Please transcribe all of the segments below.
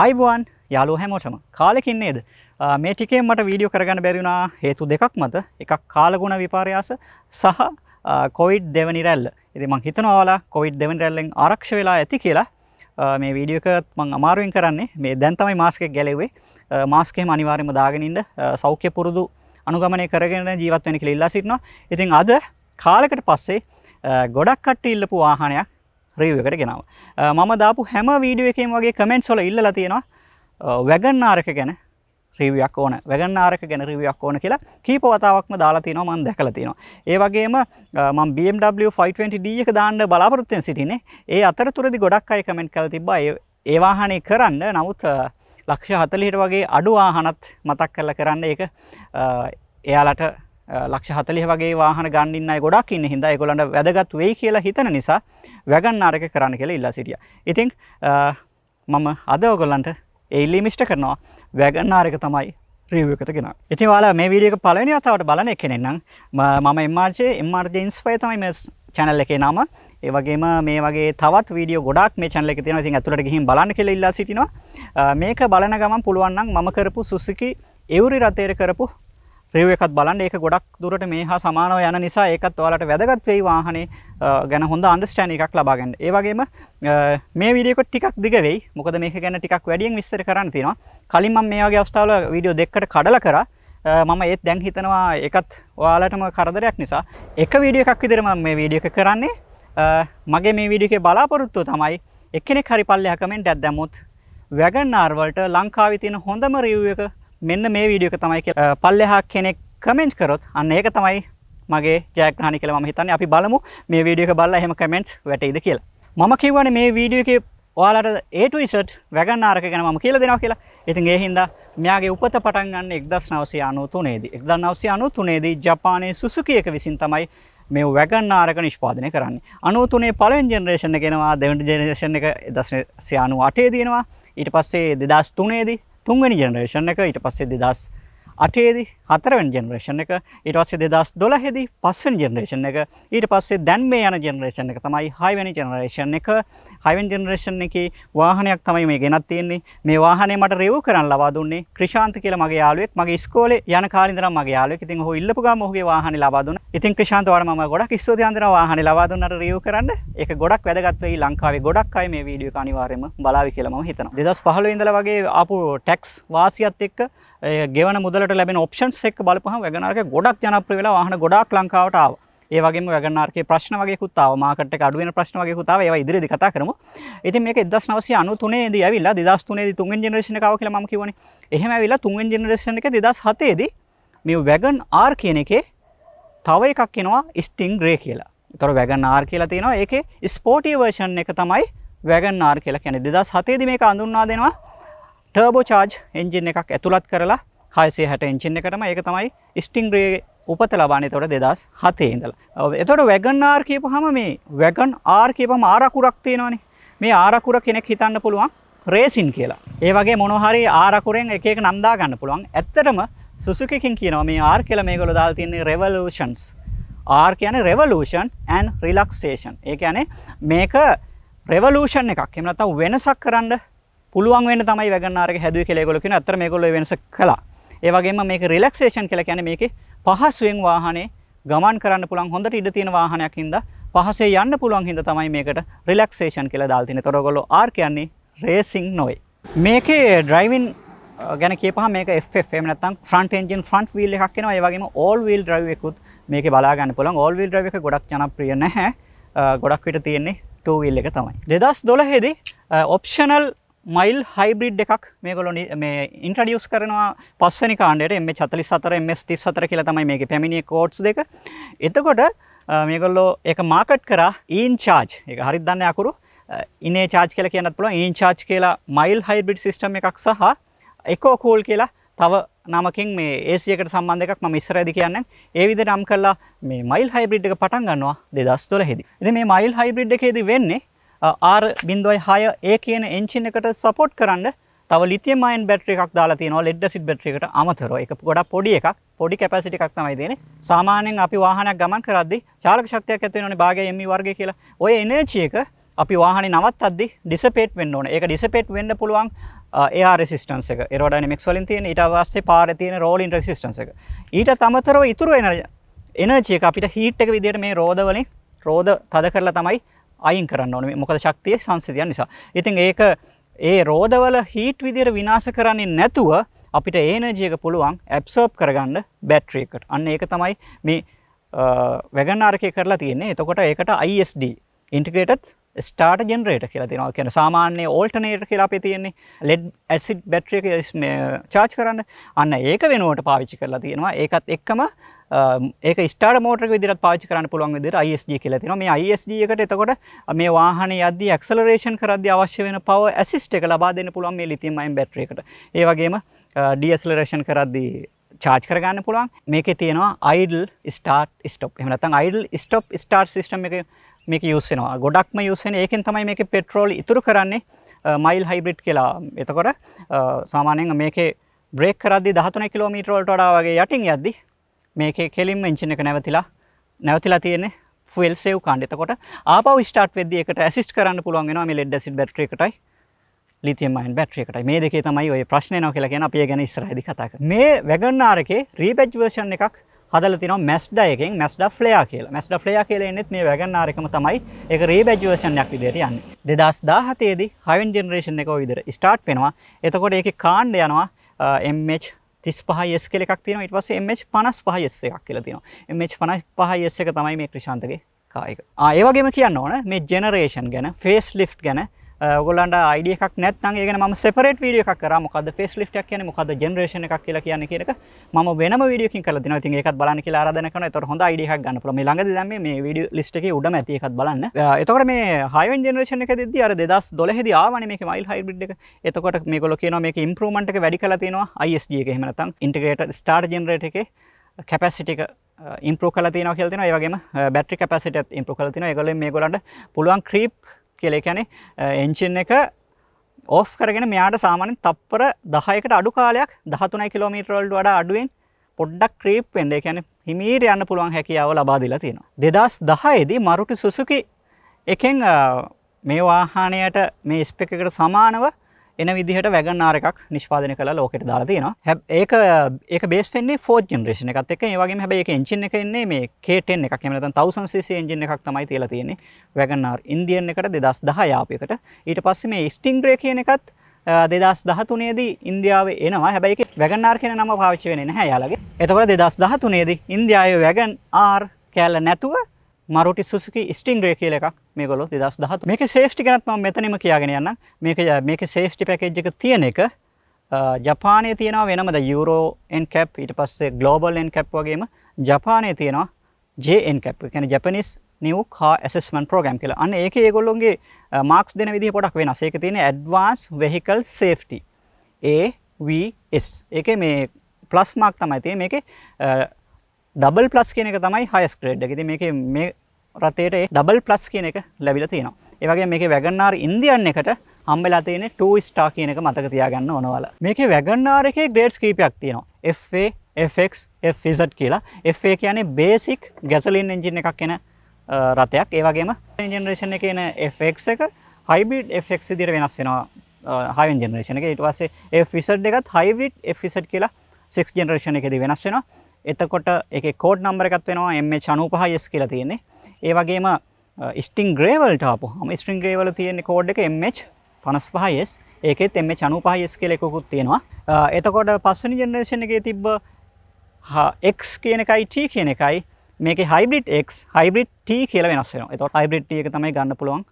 අයිබුවන් යාලෝ හැමෝටම කාලෙකින් නේද මේ ටිකේ මට වීඩියෝ කරගන්න බැරි වුණා හේතු දෙකක් මත එකක් කාලගුණ විපර්යාස සහ කොවිඩ් දෙවනි රැල්ල. ඉතින් මං හිතනවා ඔයාලා කොවිඩ් දෙවනි රැල්ලෙන් ආරක්ෂා වෙලා ඇති කියලා මේ වීඩියෝ එක මං අමාරුවෙන් කරන්නේ මේ දැන් තමයි මාස්ක් එක ගැලෙව්වේ. මාස්ක් එහෙම අනිවාර්යයෙන්ම දාගෙන ඉන්න සෞඛ්‍ය පුරුදු අනුගමනය කරගෙන ජීවත් වෙන්න කියලා ඉල්ලා සිටිනවා. ඉතින් අද කාලෙකට පස්සේ ගොඩක් කට්ටිය ඉල්ලපු වාහනයක් රීවකට ගෙනාව මම දාපු හැම වීඩිය එකම වගේ කමෙන්ට් සොල ඉල්ල තියෙනවා වැගන්න ආරක ගැන රීවියක් ඕන වැගන්න ආරක ගැන රීවියක් ඕන කියලා කීප වතාවක්ම දාලා තියෙනවා මම දැකලා තියෙනවා ඒ වගේම මම BMW 520d එක දාන්න බලාපොරොත්තුෙන් සිටින්නේ ඒ අතරතුරදී ගොඩක් අය කමෙන්ට් කරලා තිබ්බා ඒ වාහනේ කරන්න නමුත් ලක්ෂ 40ට වගේ අඩු වාහනත් මතක් කරලා කරන්න ඒක එයාලට ලක්ෂ හතලිහ වගේ වාහන ගණ්ඩින්න ගොඩක් ඉන්න හිද ගොලන්ට වැදගත් වෙයි කියලා හිතන නිසා වැගන්න අරක කරන්න කියලා ඉල්ලා සිටිය. ඉතිං මම අද ඔගොල්ලන්ට එල්ලි මිෂ්ට කරනවා වැගන්න ආරක තමයි ්‍රියකතගෙන ඉති වාලා මේ විඩියක පලනි අතාවට බලන එකනෙන්නම් මම එමාර්ජයේ එම්මාර්ජයින්ස් පයතමයිම චැනල් එකේ නම ඒවගේම මේ වගේ තවත් වීඩිය ගොඩක් මේ චැනල එක තියෙන ඉතින් ඇතුළට ගිහින් බලන්න කියලා ඉල්ලා සිටිනවා මේක බලන ගමන් පුළුවන් නම් මම කරපු සුසුකි එවුරි රතේර කරපු රිව් එකත් බලන්න ඒක ගොඩක් දුරට මේ හා සමානව යන නිසා ඒකත් ඔයාලට වැදගත් වෙයි වාහනේ ගැන හොඳ අන්ඩර්ස්ටෑන් එකක් ලබා ගන්න. ඒ වගේම මේ වීඩියෝ එක ටිකක් දිග වෙයි. මොකද මේක ගැන ටිකක් වැඩියෙන් විස්තර කරන්න තියෙනවා. කලින් මම මේ වගේ අවස්ථාවල වීඩියෝ දෙකකට කඩලා කරා. මම ඒත් දැන් හිතනවා ඒකත් ඔයාලටම කරදරයක් නිසා එක වීඩියෝ එකක් විදිහට මම මේ වීඩියෝ එක කරන්නේ මගේ මේ වීඩියෝ එකේ බලාපොරොත්තුව තමයි එක්කෙනෙක් හරි පල්ලෙහා කමෙන්ට් එකක් දැම්මොත් වැගන් ආර් වලට ලංකාවේ තියෙන හොඳම රිව්යු එක මෙන්න මේ වීඩියෝ එක තමයි පල්ලෙහා කෙනෙක් කමෙන්ට් කරොත් අන්න ඒක තමයි මගේ ජයග්‍රහණය කියලා මම හිතන්නේ. අපි බලමු මේ වීඩියෝ එක බලලා එහෙම කමෙන්ට්ස් වැටෙයිද කියලා. මම කියවනේ මේ වීඩියෝ එකේ ඔයාලට A to Z වැගන් ආරක ගැන මම කියලා දෙනවා කියලා. ඉතින් ඒ හින්දා මෙයාගේ උපත පටන් ගන්න 1993 දී. 1993 දී ජපානයේ සුසුකි එක විසින් තමයි මේ වැගන් ආරක නිෂ්පාදනය කරන්නේ. 93 පළවෙනි ජෙනරේෂන් එක එනවා, දෙවෙනි ජෙනරේෂන් එක 1998 දී එනවා. ඊට පස්සේ 2003 දී තුන්වැනි ජෙනරේෂන් එක ඊට පස්සේ දෙදස් අටේදි හතරවෙන් ජෙනරේෂන් එක ඊට පස්සේ දෙදස් දොළහෙදි පස්සෙන් ජෙනරේෂන් එක ඊට පස්සේ දැන් මේ යන ජෙනරේෂන් එක තමයි හයිවැනි ජෙනරේෂන් එක හයිවෙන් ජෙනරේෂන් එක වාහනයක් තමයි මේ ගෙනත් තියෙන්නේ මේ වාහනේ මට රිව් කරන්න ලබා දුන්නේ ක්‍රිෂාන්ත කියලා මගේ යාළුවෙක් මගේ ඉස්කෝලේ යන කාලේ ඉඳලා මගේ යාළුවෙක් ඉතින් ඔහු ඉල්ලපු ගාම ඔහුගේ වාහනේ ලබා දුන්නා ඉතින් ක්‍රිෂාන්ත වාඩ මම ගොඩක් ස්තුතියි අන්දර වාහනේ ලබා දුන්නාට රිව් කරන්න ඒක ගොඩක් වැදගත් වෙයි ලංකාවේ ගොඩක් අය මේ වීඩියෝ එක අනිවාර්යයෙන්ම බලාවි කියලා මම හිතනවා 2015 ඉඳලා වගේ ආපු ටැක්ස් වාසියත් එක්ක ගෙවන මුදලට ලැබෙන ඔප්ෂන්ස් එක්ක බලපුවහම වැගන් ආර් එක ගොඩක් ජනප්‍රිය වෙලා වාහන ගොඩක් ලංකාවට ආවා. ඒ වගේම වැගන් ආර් එකේ ප්‍රශ්න වගේකුත් ආවා. මාකට් එක අඩු වෙන ප්‍රශ්න වගේකුත් ආවා. ඒවා ඉදිරියේදී කතා කරමු. ඉතින් මේක 1993 දී ඇවිල්ලා 2003 දී තුන්වෙනි ජෙනරේෂන් එක ආවා කියලා මම කියවනේ. එහෙම ඇවිල්ලා තුන්වෙනි ජෙනරේෂන් එකේ 2007 දී මේ වැගන් ආර් කියන එකේ තව එකක් එනවා ස්ටිං ග්‍රේ කියලා. ඒතර වැගන් ආර් කියලා තියෙනවා. ඒකේ ස්පෝටි වර්ෂන් එක තමයි වැගන් ආර් කියලා කියන්නේ. 2007 දී මේක අඳුන්වා දෙනවා. ටර්බෝචාර්ජ් එන්ජින් එකක් ඇතුළත් කරලා හයසේ හැට එංචින් එකටම ඒක තමයි ස්ටිංග්‍රේ උපත ලබානේ තොට දෙදස් හතේ ඉඳල එතොට වැගන් ආර් කියපු හම මේ වැගන් ආර් කියපම ආරකුරක් තියෙනවානි මේ ආරකුර කෙනෙක් හිතන්න පුළුවන් රේසින් කියලා ඒ වගේ මොනොහරි ආරකුරෙන් එකක් නම්දා ගන්න පුළුවන් ඇත්තටම සුසුකකින් කියනවා මේ ආර් කියල මේ ගොල දාල් තියන්නේ රෙවලූෂන්ස් ආර් කියන රෙවලූෂන් ඇන් රිලක්සේෂන් ඒ ඇනේ මේක රෙවලූෂන් එකක් එමනතව වෙනසක් කරන්න පුළුවන් වෙන්න තමයි වැගන්නාරක හැදුවේ කියලා ඒගොල්ලෝ කියන. අතර මේගොල්ලෝ වෙනස කළා. ඒ වගේම මේක රිලැක්සේෂන් කියලා කියන්නේ මේකේ පහසුවෙන් වාහනේ ගමන් කරන්න පුළුවන් හොඳට ඉඩ තියෙන වාහනයක් හින්දා පහසේ යන්න පුළුවන් හින්දා තමයි මේකට රිලැක්සේෂන් කියලා දාලා තියෙන්නේ. ඒතකොට ඔයගොල්ලෝ R කියන්නේ රේසින් නොවේ. මේකේ ඩ්‍රයිවින් ගැන කියපහම මේක FF එහෙම නැත්නම් ෆ්‍රන්ට් එන්ජින් ෆ්‍රන්ට් වීල් එකක් එනවා. ඒ වගේම ඕල් වීල් ඩ්‍රයිව් එකකුත් මේකේ බලා ගන්න පුළුවන්. ඕල් වීල් ඩ්‍රයිව් එක ගොඩක් ජනප්‍රිය නැහැ. ගොඩක් විට තියෙන්නේ 2 වීල් එක තමයි. 2012 දී ඔප්ෂනල් මයිල් හයිබ්‍රිඩ් එකක් මේගොල්ලෝ මේ ඉන්ට්‍රොඩියුස් කරනවා පස්වෙනි කාණ්ඩයට M44 MS34 කියලා තමයි මේකේ පැමිණියේ කෝඩ්ස් දෙක. එතකොට මේගොල්ලෝ ඒක මාකට් කරා in charge. ඒක හරියට දන්නේ අකුරු. ඉනේ charge කියලා කියන්නත් පුළුවන්. in charge කියලා මයිල් හයිබ්‍රිඩ් සිස්ටම් එකක් සහ eco cool කියලා තව නමකින් මේ ඒසියකට සම්බන්ධ එකක් මම ඉස්සරහදී කියන්නේ. ඒ විදිහට නම් කළා මේ මයිල් හයිබ්‍රිඩ් එක පටන් ගන්නවා 2012 දී. ඉතින් මේ මයිල් හයිබ්‍රිඩ් එකේදී වෙන්නේ ආර් බින්දුවයි හය ඒ කියන එංචින් එකට සපෝට් කරන්න තව ලිතියම් අයන් බැටරි එකක් දාලා තියෙනවා ලෙඩ් ඇසිඩ් බැටරි එකට අමතරව ඒක ගොඩක් පොඩි එකක් පොඩි කැපැසිටි එකක් තමයි දෙන්නේ සාමාන්‍යයෙන් අපි වාහනයක් ගමන් කරද්දී චාලක ශක්තියක් ඇති වෙනෝනේ භාගය ME වර්ගය කියලා ඔය එනර්ජි එක අපි වාහනේ නවත්තද්දී ඩිසපේට් වෙන්න ඕනේ ඒක ඩිසපේට් වෙන්න පුළුවන් AR resistance එක aerodynamics වලින් තියෙන ඊට පස්සේ පාරේ තියෙන rolling resistance එක ඊට අමතරව ඉතුරු එනර්ජි එක අපිට හීට් එක විදිහට මේ රෝද වලින් රෝද තද කරලා තමයි අයින් කරන්න ඕනේ මොකද ශක්තිය සංසිඳියන් නිසා. ඉතින් ඒක ඒ රෝදවල හීට් විදිහට විනාශ කරන්නේ නැතුව අපිට ඒනර්ජි එක පුළුවන් ඇබ්සර්බ් කරගන්න බැටරි එකට. අන්න ඒක තමයි මේ වැගන් ආරකේ කරලා තියෙන්නේ. එතකොට ඒකට ISD integrated ස්ටාට ජෙනරේට කියලා තිනවා කියන සාමාන්‍ය ඕල්ටනේට කියලා අපි තියෙන්නේ ලෙඩ් ඇසිඩ් බැටරිය එක චාර්ජ් කරන්න අන්න ඒක වෙනුවට පාවිච්චි කරලා තියෙනවා ඒකත් එක්කම ඒක ස්ටාර්ට් මෝටර් එක විදිහට පාවිච්චි කරන්න පුළුවන් විදිහට ISD කියලා තියෙනවා මේ ISD එකට එතකොට මේ වාහනේ යද්දී ඇක්සලරේෂන් කරද්දී අවශ්‍ය වෙන පවර් ඇසිස්ට් එක ලබා දෙන්න පුළුවන් මේ ලිතියම් අයන් බැටරිය එකට ඒ වගේම ඩීඇක්සලරේෂන් කරද්දී චාච් කරගන්න පුළුවන් මේකේ තියෙනවා අයිඩල් ස්ටාර්ට් ස්ටොප් එහෙම නැත්නම් අයිඩල් ස්ටොප් ස්ටාර්ට් සිස්ටම් එක මේක යස් වෙනවා ගොඩක්ම යස් වෙන ඒකෙන් තමයි මේක පෙට්‍රෝල් ඉතුරු කරන්නේ මයිල් හයිබ්‍රිඩ් කියලා එතකොට සාමානයෙන් මේකේ බ්‍රේක් කරද්දි 13 කිලෝමීටර වලට වඩා වගේ යටින් යද්දි මේකේ කෙලින්ම එන්ජින් එක නැවතිලා නැවතිලා තියෙන්නේ ෆුවල් සේව් කාණ්ඩ. එතකොට ආපහු ස්ටාර්ට් වෙද්දී ඒකට ඇසිස්ට් කරන්න පුළුවන් වෙනවා මේ ලෙඩ් ඇසිඩ් බැටරි එකටයි ලිතියම් අයන් බැටරි එකටයි. මේ දෙකේ තමයි ඔය ප්‍රශ්නේ එනවා කියලා කියන අපි ඒ ගැන ඉස්සරහදී කතා කරමු. මේ වැගන් ආර් එකේ රීබැජ් වර්ෂන් එකක් හදල තින මැස්ඩ එකෙන් මැස්ඩ ෆලයා කියල මැස්ඩ ෆලයා කියල නෙත් මේ වැගන්නාරකම තමයි එක රේබැජවේෂන්යක් විදිර යන්න දෙදස් දාහතේදී හයින් ජෙනරේෂන් එක විදිර ස්ටාර්ට් වෙනවා එතකොට ඒක කාණ්ඩ යනවා එMH තිස් පහස් කෙ එකක් තින ඉට පස එMH පනස් පහස් එකක් කියල තින එMH පනස් පහස් එක තමයි මේ ක්‍රෂාන්තගේ කායක ආයවගේම කියන්න ඕන මේ ජෙනරේෂන් ගැන ෆේස් ලිෆ් ගැන ඔගොලන්ට අයිඩිය එකක් නැත්නම් ඒක මම සෙපරේට් වීඩියෝ එකක් කරා මොකද්ද ෆේස් ලිෆ්ට් එකක් කියන්නේ මොකද්ද ජෙනරේෂන් එකක් කියලා කියන්නේ කියන එක මම වෙනම වීඩියෝ එකකින් කරලා දෙනවා. ඉතින් ඒකත් බලන්න කියලා ආරාධනා කරනවා. ඒතකොට හොඳ අයිඩිය එකක් ගන්න පුළුවන්. මේ ළඟදී දැන් මේ මේ වීඩියෝ ලිස්ට් එකේ උඩම ඇති එකක් බලන්න. එතකොට මේ හයිවෙන් ජෙනරේෂන් එක දෙද්දී අර 2012 දී ආවනේ මේකේ මයිල් හයිබ්‍රිඩ් එක. එතකොට මේගොල්ලෝ කියනවා මේකේ ඉම්ප්‍රූව්මන්ට් එක වැඩි කරලා තියෙනවා ISG එක එහෙම නැත්නම් ඉන්ටිග්‍රේටඩ් ස්ටාර් ජෙනරේටර් එකේ කැපැසිටි එක ඉම්ප්‍රූව් uh, කරලා තියෙනවා කියලා තියෙනවා. ඒ වගේම බැටරි uh, කැපැසිටි එකත් ඉම්ප්‍රූව් කරලා තියෙනවා. ඒගොල්ලෝ මේගොල්ලන්ට පුළුවන් ක්‍රීප් කියලා කියන්නේ එන්ජින් එක ඕෆ් කරගෙන මෙයාට සාමාන්‍යයෙන් තප්පර 10කට අඩු කාලයක් 13 කිලෝමීටර වලට වඩා අඩුවෙන් පොඩ්ඩක් ක්‍රීප් වෙන්න ඒ කියන්නේ හිමීට යන්න පුළුවන් හැකියාව ලබා දීලා තියෙනවා 2010 දී මරුටි සුසුකි එකෙන් මේ වාහනයට මේ ස්පෙක් එකට සමානව එන විදිහට වැගන් ආර එකක් නිෂ්පාදනය කළ ලෝකට දාලා තියෙනවා හැබ ඒක ඒක බේස් වෙන්නේ ෆෝර් ජෙනරේෂන් එකත් එක්ක ඒ වගේම හැබැයි ඒක එන්ජින් එක එන්නේ මේ K10 එකක් එහෙම නැත්නම් 1000 cc එන්ජින් එකක් තමයි තියලා තියෙන්නේ වැගන් ආර් ඉන්දියන් එකට 2010 යාපයකට ඊට පස්සේ මේ ස්ටින්ග්‍රේ කියන එකත් දෙදස් දහතුනේදී ඉන්දියාව එනවා හැබැයි වැගන්නාර් කෙන නම පාවිච්චි වෙන නැහැ යාලගේ එතකොට දෙදස් දහතුනේදී ඉන්දියාව වැගන් ආර් කෑල්ල නැතුව මරුටි සුසුකි ස්ටිංග්‍රේ කියල එකක් මේගොලො දෙදස් දහත් මේක සේෂ්ටි ගැනත්ම මෙතනම කියාගෙන යන්න මේක මේක සේෂ්ටි පැකෙජ් එක තියෙන එක ජපානය තියෙනවා වෙනමද යුරෝ එන් කැප් ඊට පස්සේ ගලෝබල් එන් කැප් වගේම ජපානය තියෙනවා ජන් කැප් කැන ජපනිස් නිව කා ඇසස්මන් ප්‍රෝගම් කියලා අන්න ඒක ඒගොල්ලොන්ගේ මාක්ස් දෙන විදි පොඩක් වෙන සේක තියෙන ඇඩ්වාන්ස් වෙහිකල් සේෆ්ටි ඒවස් එක මේ පලස් මාක් තමයි තිය මේක ඩබල් ප්ලස් කියන එක තමයි හයස් ග්‍රේඩ් එක. ඉතින් මේකේ මේ රතේට ඒ ඩබල් ප්ලස් කියන එක ලැබිලා තියෙනවා. ඒ වගේම මේකේ වැගන්ආර් ඉන්දියන් එකට හම්බෙලා තියෙන්නේ 2 star කියන එක මතක තියාගන්න ඕනවල. මේකේ වැගන්ආර් එකේ ග්‍රේඩ්ස් කීපයක් තියෙනවා. FA, FX, FZ කියලා. FA කියන්නේ බේසික් ගැසලින් එන්ජින් එකක් එන රතයක්. ඒ වගේම ජෙනරේෂන් එකේ එන FX එක හයිබ්‍රිඩ් FX විදිහට වෙනස් වෙනවා. හයිවෙන් ජෙනරේෂන් එකේ ඊට පස්සේ FZ එකත් හයිබ්‍රිඩ් FZ කියලා 6 ජෙනරේෂන් එකේදී වෙනස් වෙනවා. එතකොට එක කෝඩ් නම්බර එකත් වෙනවා එම චනූපහයස් කියලා තියෙන්නේ ඒ වගේම ස්ටිං ග්‍රේවල්ට ආපු හම ස්ටිං ග්‍රේවල තියෙන්නේ කෝඩ් එක එම පනස් පහයස් ඒකෙත් එම චනූපහයස් කියල එකකුත් තියෙනවා එතකොට පස්සනි ජෙනරේෂණ එක තිබ්බ එක් කියන එකයි ටී කියන එකයි මේක හයිබිට් එක් හයිබිට් ටී කියල වෙනස්සෙන එතො හයිබිට් එක තමයි ගන්න පුළුවන්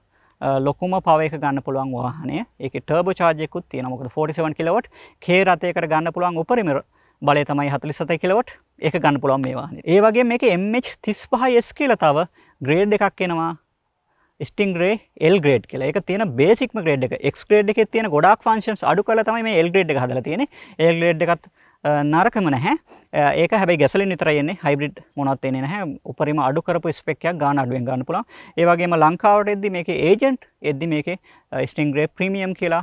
ලොකුම පවක ගන්න පුළුවන් වාහනය එක ටර්බ චාජයකුත් තියෙනමකට 47 කිලවට කේ රතයකට ගන්න පුළුවන් උපරිමර බලය තමයි හතලි සත කිලවට ඒක ගන්න පුළුවන් මේ වාහනේ. ඒ වගේම මේකේ MH35S කියලා තව ග්‍රේඩ් එකක් එනවා. Stingray L grade කියලා. ඒක තියෙන බේසික්ම ග්‍රේඩ් එක. X grade එකේ තියෙන ගොඩාක් ෆන්ක්ෂන්ස් අඩු කරලා තමයි මේ L grade එක හදලා තියෙන්නේ. L grade එකත් නරකම නැහැ ඒක හැබයි ගැසලින් විතරයෙන්නේ හයිබරිඩ් මොනත් එන්නේ නැහැ උපරිම අඩු කරපු ස්පෙක්යක් ගන්න අඩුවෙන් ගන්න පුළුවන් ඒ වගේම ලංකාවට එද්දි මේකේ ඒජන්ට් එද්දි මේකේ ස්ටින්ග්‍රේ ප්‍රීමියම් කියලා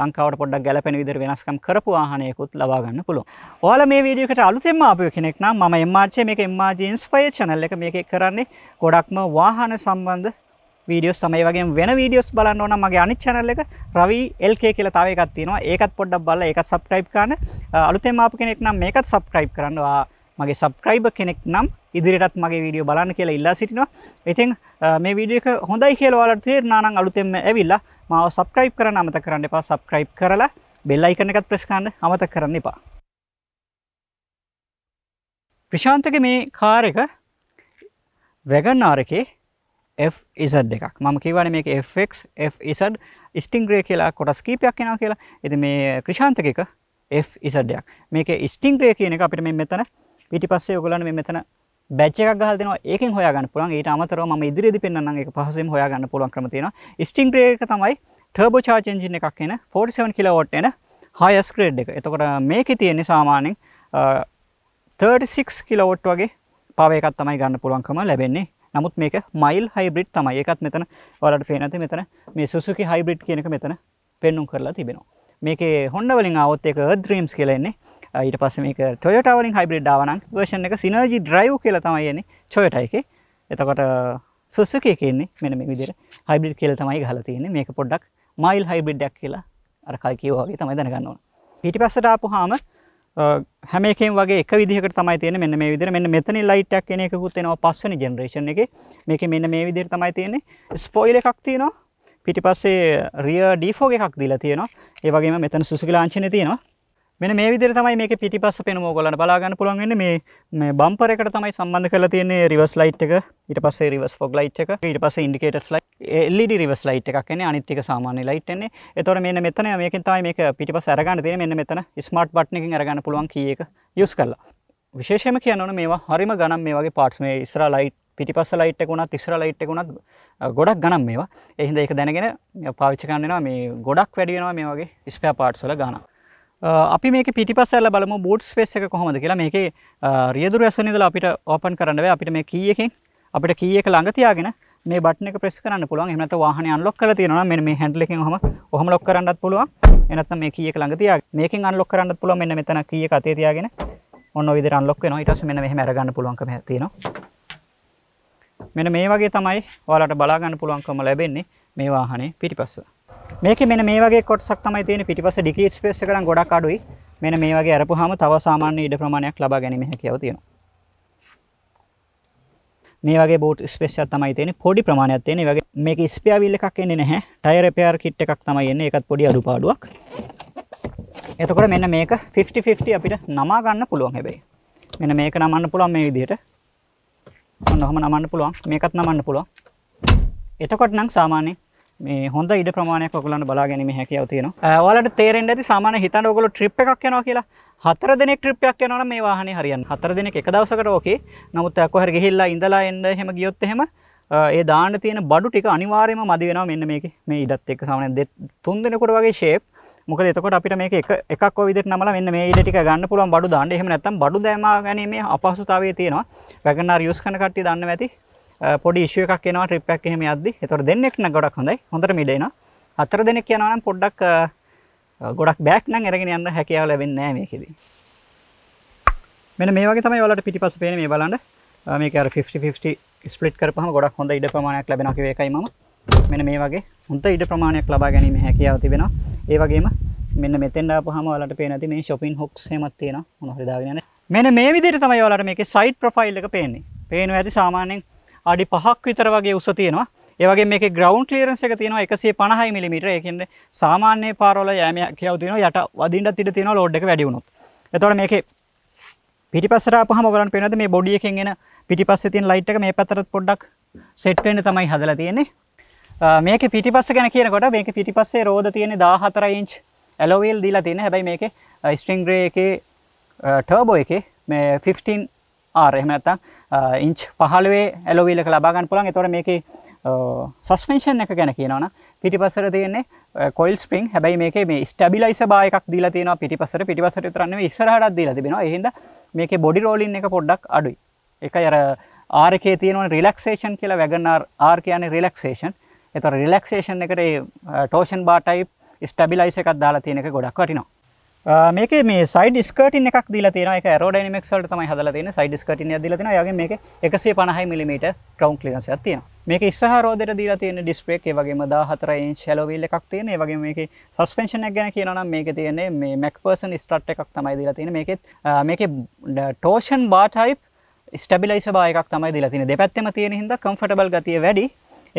ලංකාවට පොඩ්ඩක් ගැලපෙන විදිහට වෙනස්කම් කරපු වාහනයකුත් ලබා ගන්න පුළුවන්. ඔයාලා මේ වීඩියෝ එකට අලුතෙන්ම ආපු කෙනෙක් නම් මම MRJ මේක MRJ Inspire channel එක මේකේ කරන්නේ ගොඩක්ම වාහන සම්බන්ධ වීඩියෝස් තමයි වගේ වෙන වීඩියෝස් බලන්න ඕන මගේ අනිත් channel එක රවි LK කියලා තව එකක් තියෙනවා. ඒකත් පොඩ්ඩක් බලලා ඒකත් subscribe කරන්න. අලුතෙන් ආපු කෙනෙක් නම් මේකත් subscribe කරන්න. මගේ subscriber කෙනෙක් නම් ඉදිරියටත් මගේ වීඩියෝ බලන්න කියලා ඉල්ලා සිටිනවා. ඉතින් මේ වීඩියෝ එක හොඳයි කියලා ඔයාලට තේරුණා නම් අලුතෙන්ම ඇවිල්ලා මාව subscribe කරන්න අමතක කරන්න එපා. subscribe කරලා bell icon එකත් press කරන්න අමතක කරන්න එපා. ප්‍රශාන්තගේ මේ කාර් එක වැගන් ආර් එකේ F ඉසඩ් එකක් මම කියවන මේක Fx F ඉසඩ් ස්ටිංග්‍රේ කියලා කොටස් කීපයක් එනවා කියලා එති මේ ක්‍රෂාන්තක එක F ඉසඩ්යක් මේක ස්ටිංග්‍රේ කියන එක අපිට මේ මෙතන පිටි පස්සේ ඔයගොල්ලන් මේ මෙතන බැච් එකක් ගහලා දෙනවා ඒකෙන් හොයාගන්න පුළුවන් ඊට අමතරව මම ඉදිරියේදී පෙන්වන්නම් ඒක පහසෙම හොයාගන්න පුළුවන් ක්‍රම තියෙනවා ස්ටිංග්‍රේ එක තමයි ටර්බෝ චාර්ජ් එන්ජින් එකක් එන 47 කිලෝවොට් එන හයිස් ග්‍රේඩ් එක එතකොට මේකේ තියෙන්නේ සාමාන්‍යයෙන් 36 uh, කිලෝවොට් වගේ පව එකක් තමයි ගන්න පුළුවන්කම ලැබෙන්නේ නමුත් මේක මයිල් හයිබ්‍රිට් තමයි ඒකත් මෙතන වලට පේනති මෙතන මේ සුසුකි හයිබ්‍රිට් කියනක මෙතන පෙන්නුම් කරලා තිබෙනවා මේක හොන්නවලින් අවත් එක ද්‍රීම්ස් කියලෙන්නේ ඊට පස්ස මේක ටොයටවලින් හයිබ්‍රිඩ් ආවනම් වර්ෂන් එක සිනර්ජි ඩ්‍රයිව් කියල තමයියන්නේ චොයට එක එතකොට සුසුකය කියන්නේ මෙන මේ විදිර හයිබ්‍රිඩ් කියල තමයි හල තියන්නේ මේක පොඩ්ඩක් මයිල් හයිබ්‍රිඩ්ඩක් කියලා අරකල් කියවගේ තමයි දැනගන්නවා හිටි පස්සට ආපු හාම හැම එකෙන් වගේ එක විදිහකට තමයි තියෙන මෙන්න මේ විදිහට මෙන්න මෙතන ලයිට් එකක් එන එකකුත් එනවා පස්වෙනි ජෙනරේෂන් එකේ මේකේ මෙන්න මේ විදිහට තමයි තියෙන්නේ ස්පොයිල් එකක් තියෙනවා පිටිපස්සේ රියර් ඩීෆෝග් එකක් දීලා තියෙනවා ඒ වගේම මෙතන සුසුකි ලාංඡනය තියෙනවා මෙන්න මේ විදිහට තමයි මේකේ පිටිපස්ස පෙනුම ඔයගොල්ලන්ට බලා ගන්න පුළුවන් වෙන්නේ මේ මේ බම්පර් එකට තමයි සම්බන්ධ කරලා තියෙන්නේ රිවර්ස් ලයිට් එක ඊට පස්සේ රිවර්ස් ෆොග් ලයිට් එක ඊට පස්සේ indicators light LED reverse light එකක් එන්නේ අනිත් එක සාමාන්‍ය ලයිට් එන්නේ. ඒතකොට මෙන්න මෙතන මේකෙන් තමයි මේක පිටිපස්ස අරගන්න තියෙන්නේ. මෙන්න මෙතන ස්මාර්ට් බටන් එකකින් අරගන්න පුළුවන් කී එක යූස් කරලා. විශේෂයෙන්ම කියනවනේ මේවා හරිම ගණන් මේ වගේ පාර්ට්ස් මේ ඉස්සරහා ලයිට් පිටිපස්ස ලයිට් එක උනත් ඉස්සරහා ලයිට් එක උනත් ගොඩක් ගණන් මේවා. ඒ හින්දා ඒක දැනගෙන පාවිච්චි කරන්න වෙනවා මේ ගොඩක් වැඩි වෙනවා මේ වගේ ස්පෙයා පාර්ට්ස් වල ගණන්. අපි මේක පිටිපස්සල බලමු බෝට් ස්පේස් එක කොහොමද කියලා මේකේ රියදුර ඇසුරෙන් ඉඳලා අපිට ඕපන් කරන්න බෑ අපිට මේ කී එකෙන් අපිට කී එක ළඟ තියාගෙන මේ බටන් එක ප්‍රෙස් කරන්න පුළුවන් එහෙම නැත්නම් වාහනේ අන්ලොක් කරලා තියෙනවා නම් මෙන්න මේ හැන්ඩල් එකෙන් ඔහම ඔහම ලොක් කරන්නත් පුළුවන් එහෙ නැත්නම් මේ කී එක ළඟ තියාගෙන මේකෙන් අන්ලොක් කරන්නත් පුළුවන් මෙන්න මෙතන කී එක අතේ තියාගෙන ඔන්න ඔය විදිහට අන්ලොක් වෙනවා ඊට පස්සේ මෙන්න මෙහෙම අරගන්න පුළුවන්කම තියෙනවා මෙන්න මේ වගේ තමයි ඔයාලට බලා ගන්න පුළුවන්කම ලැබෙන්නේ මේ වාහනේ පිටිපස්ස මේකේ මෙන්න මේ වගේ කොටසක් තමයි තියෙන්නේ පිටිපස්සේ ඩිකී ස්පේස් එක නම් ගොඩක් අඩුයි. මෙන්න මේ වගේ අරපුවාම තව සාමාන්‍ය ඉඩ ප්‍රමාණයක් ලබා ගැනීම හැකියාව තියෙනවා. මේ වගේ බෝට් ස්පේස් එකක් තමයි තියෙන්නේ. පොඩි ප්‍රමාණයක් තියෙන. ඒ වගේ මේක ස්පෙයා වීල් එකක් එන්නේ නැහැ. ටයර් රිපෙයාර් කිට් එකක් තමයි එන්නේ. ඒකත් පොඩි අඩුපාඩුවක්. එතකොට මෙන්න මේක 50 50 අපිට නමා ගන්න පුළුවන් හැබැයි. මෙන්න මේක නමන්න පුළුවන් මේ විදිහට. ඔන්න ඔහම නමන්න පුළුවන්. මේකත් නමන්න පුළුවන්. එතකොට නම් සාමාන්‍යයෙන් මේ හොඳ ඉඩ ප්‍රමාණයක් ඔයගලන්ට බලා ගැනීම හැකියාව තියෙනවා. ඔයාලට තේරෙන්න ඇති සාමාන්‍ය හිතන ඔයගොල්ලෝ ට්‍රිප් එකක් යනවා කියලා හතර දෙනෙක් ට්‍රිප් එකක් යනවනම් මේ වාහනේ හරියන්නේ. හතර දෙනෙක් එක දවසකට ඕකේ. නමුත් කොහරි ගිහිල්ලා ඉඳලා එන්න එහෙම ගියොත් එහෙම ඒ දාන්න තියෙන බඩු ටික අනිවාර්යයෙන්ම මදි වෙනවා මෙන්න මේකේ. මේ ඉඩත් එක්ක සාමාන්‍යයෙන් තුන් දෙනෙකුට වගේ shape මොකද එතකොට අපිට මේක එක එකක් ඔය විදිහට නමලා මෙන්න මේ ඉඩ ටික ගන්න පුළුවන් බඩු දාන්න. එහෙම නැත්නම් බඩු දෑමා ගැනීමේ අපහසුතාවය තියෙනවා. වැගනාර් යූස් කරන කට්ටිය දන්නවා ඇති. පොඩි ඉෂුව එකක් එනවා ට්‍රිප් එකක් එහෙම යද්දි. ඒතකොට දෙන්නෙක් නම් ගොඩක් හොඳයි. හොඳට මිදෙනවා. හතර දෙනෙක් යනවා නම් පොඩ්ඩක් ගොඩක් බෑක් නම් අරගෙන යන්න හැකියාව ලැබෙන්නේ නැහැ මේකෙදී. මෙන්න මේ වගේ තමයි ඔයාලට පිටිපස්ස පේන්නේ මේ බලන්න. මේක අර 50 50 ස්ප්ලිට් කරපුවාම ගොඩක් හොඳ ඉඩ ප්‍රමාණයක් ලැබෙනවා කිය එකයි මම. මෙන්න මේ වගේ හොඳ ඉඩ ප්‍රමාණයක් ලබා ගැනීම හැකියාව තිබෙනවා. ඒ වගේම මෙන්න මෙතෙන් ආපුවාම ඔයාලට පේන ඇති මේ shopping hooks එහෙමත් තියෙනවා. මොන හරි දාගෙන යන්න. මෙන්න මේ විදිහට තමයි ඔයාලට මේකේ site profile එක පේන්නේ. පේනවා ඇති සාමාන්‍යයෙන් අඩි පහක් විතර වගේ උස තියෙනවා ඒවගේ මේ ග්‍රවන්් ලේරන්ස එක තියෙන එකසේ පණහයි මිලිමිට එකන්න සාමාන්‍ය පාරල යම කියව තින යට වදින්ට තිට තියෙන ලෝඩ් එක වැඩියුණුත් එතවට මේක පිටිපස්සර පහම ගලන් පෙනද මේ බොඩිය එකෙන් එන පිටිපස්ස තින් ලයිට් එක මේ පැතරත් පොඩ්ඩක් සෙට්ටෙන්ට තමයි හදලා තියෙන්නේ මේක පිටිපස්ස ගැන කියනකොට මේක පිටිපස්සේ රෝධ තියෙන දාහතර ඉංච් ඇලොවල් දීලා තියෙන හැබයි මේක ස්ට්‍රිංග්‍රේ එක ටර්බෝ එක මේ 15 ආර් එහෙම නැත්නම් ඉන්ච් 15 ඇලෝවිල් එක ලබා ගන්න පුළුවන්. ඒතකොට මේකේ සස්පෙන්ෂන් එක ගැන කියනවනම් පිටිපස්සට තියෙන්නේ කොයිල් ස්ප්‍රින්ග්. හැබැයි මේකේ මේ ස්ටැබිලයිසර් බා එකක් දීලා තියෙනවා පිටිපස්සට. පිටිපස්සට විතරක් නෙවෙයි ඉස්සරහටත් දීලා තිබෙනවා. ඒ හින්දා මේකේ බොඩි රෝලින් එක පොඩ්ඩක් අඩුයි. ඒකයි අර ආර් එකේ තියෙනවනේ රිලැක්සේෂන් කියලා වැගන් ආර් කියන්නේ රිලැක්සේෂන්. ඒතකොට රිලැක්සේෂන් එකට ඒ ටෝෂන් බා ටයිප් ස්ටැබිලයිසර් එකක් දාලා තියෙන එක ගොඩක් වටිනවා. මේක මේ සයිඩ් ස්කටින් එකක් දිල තින එක රෝඩනමක් සල්ට තමයි හදල තින සයිඩ් ස්කටින දිලතින යගේ මේක එකසේ පනහයි මිලිමට ක්‍රවන්් ලින්ස ඇතියන මේක ස්හරෝදර දීල තියෙන ඩිස්පේක් වගේම දාහතරයෙන් ශැලවවිල් එකක් තියෙන වගේ මේ සස්පෙන්ෂන ගැන කියනම් මේක තියන්නේ මේ මැක් පර්සන් ස්ටට් එකක් තමයි දිල තියෙන මේකෙත් මේක ටෝෂන් බාටයි් ස්ටබිලයිස බායක් තමයි දිලතින දෙපැත්තම තියෙන හිද කම්ෆටබල් ගතිය වැඩි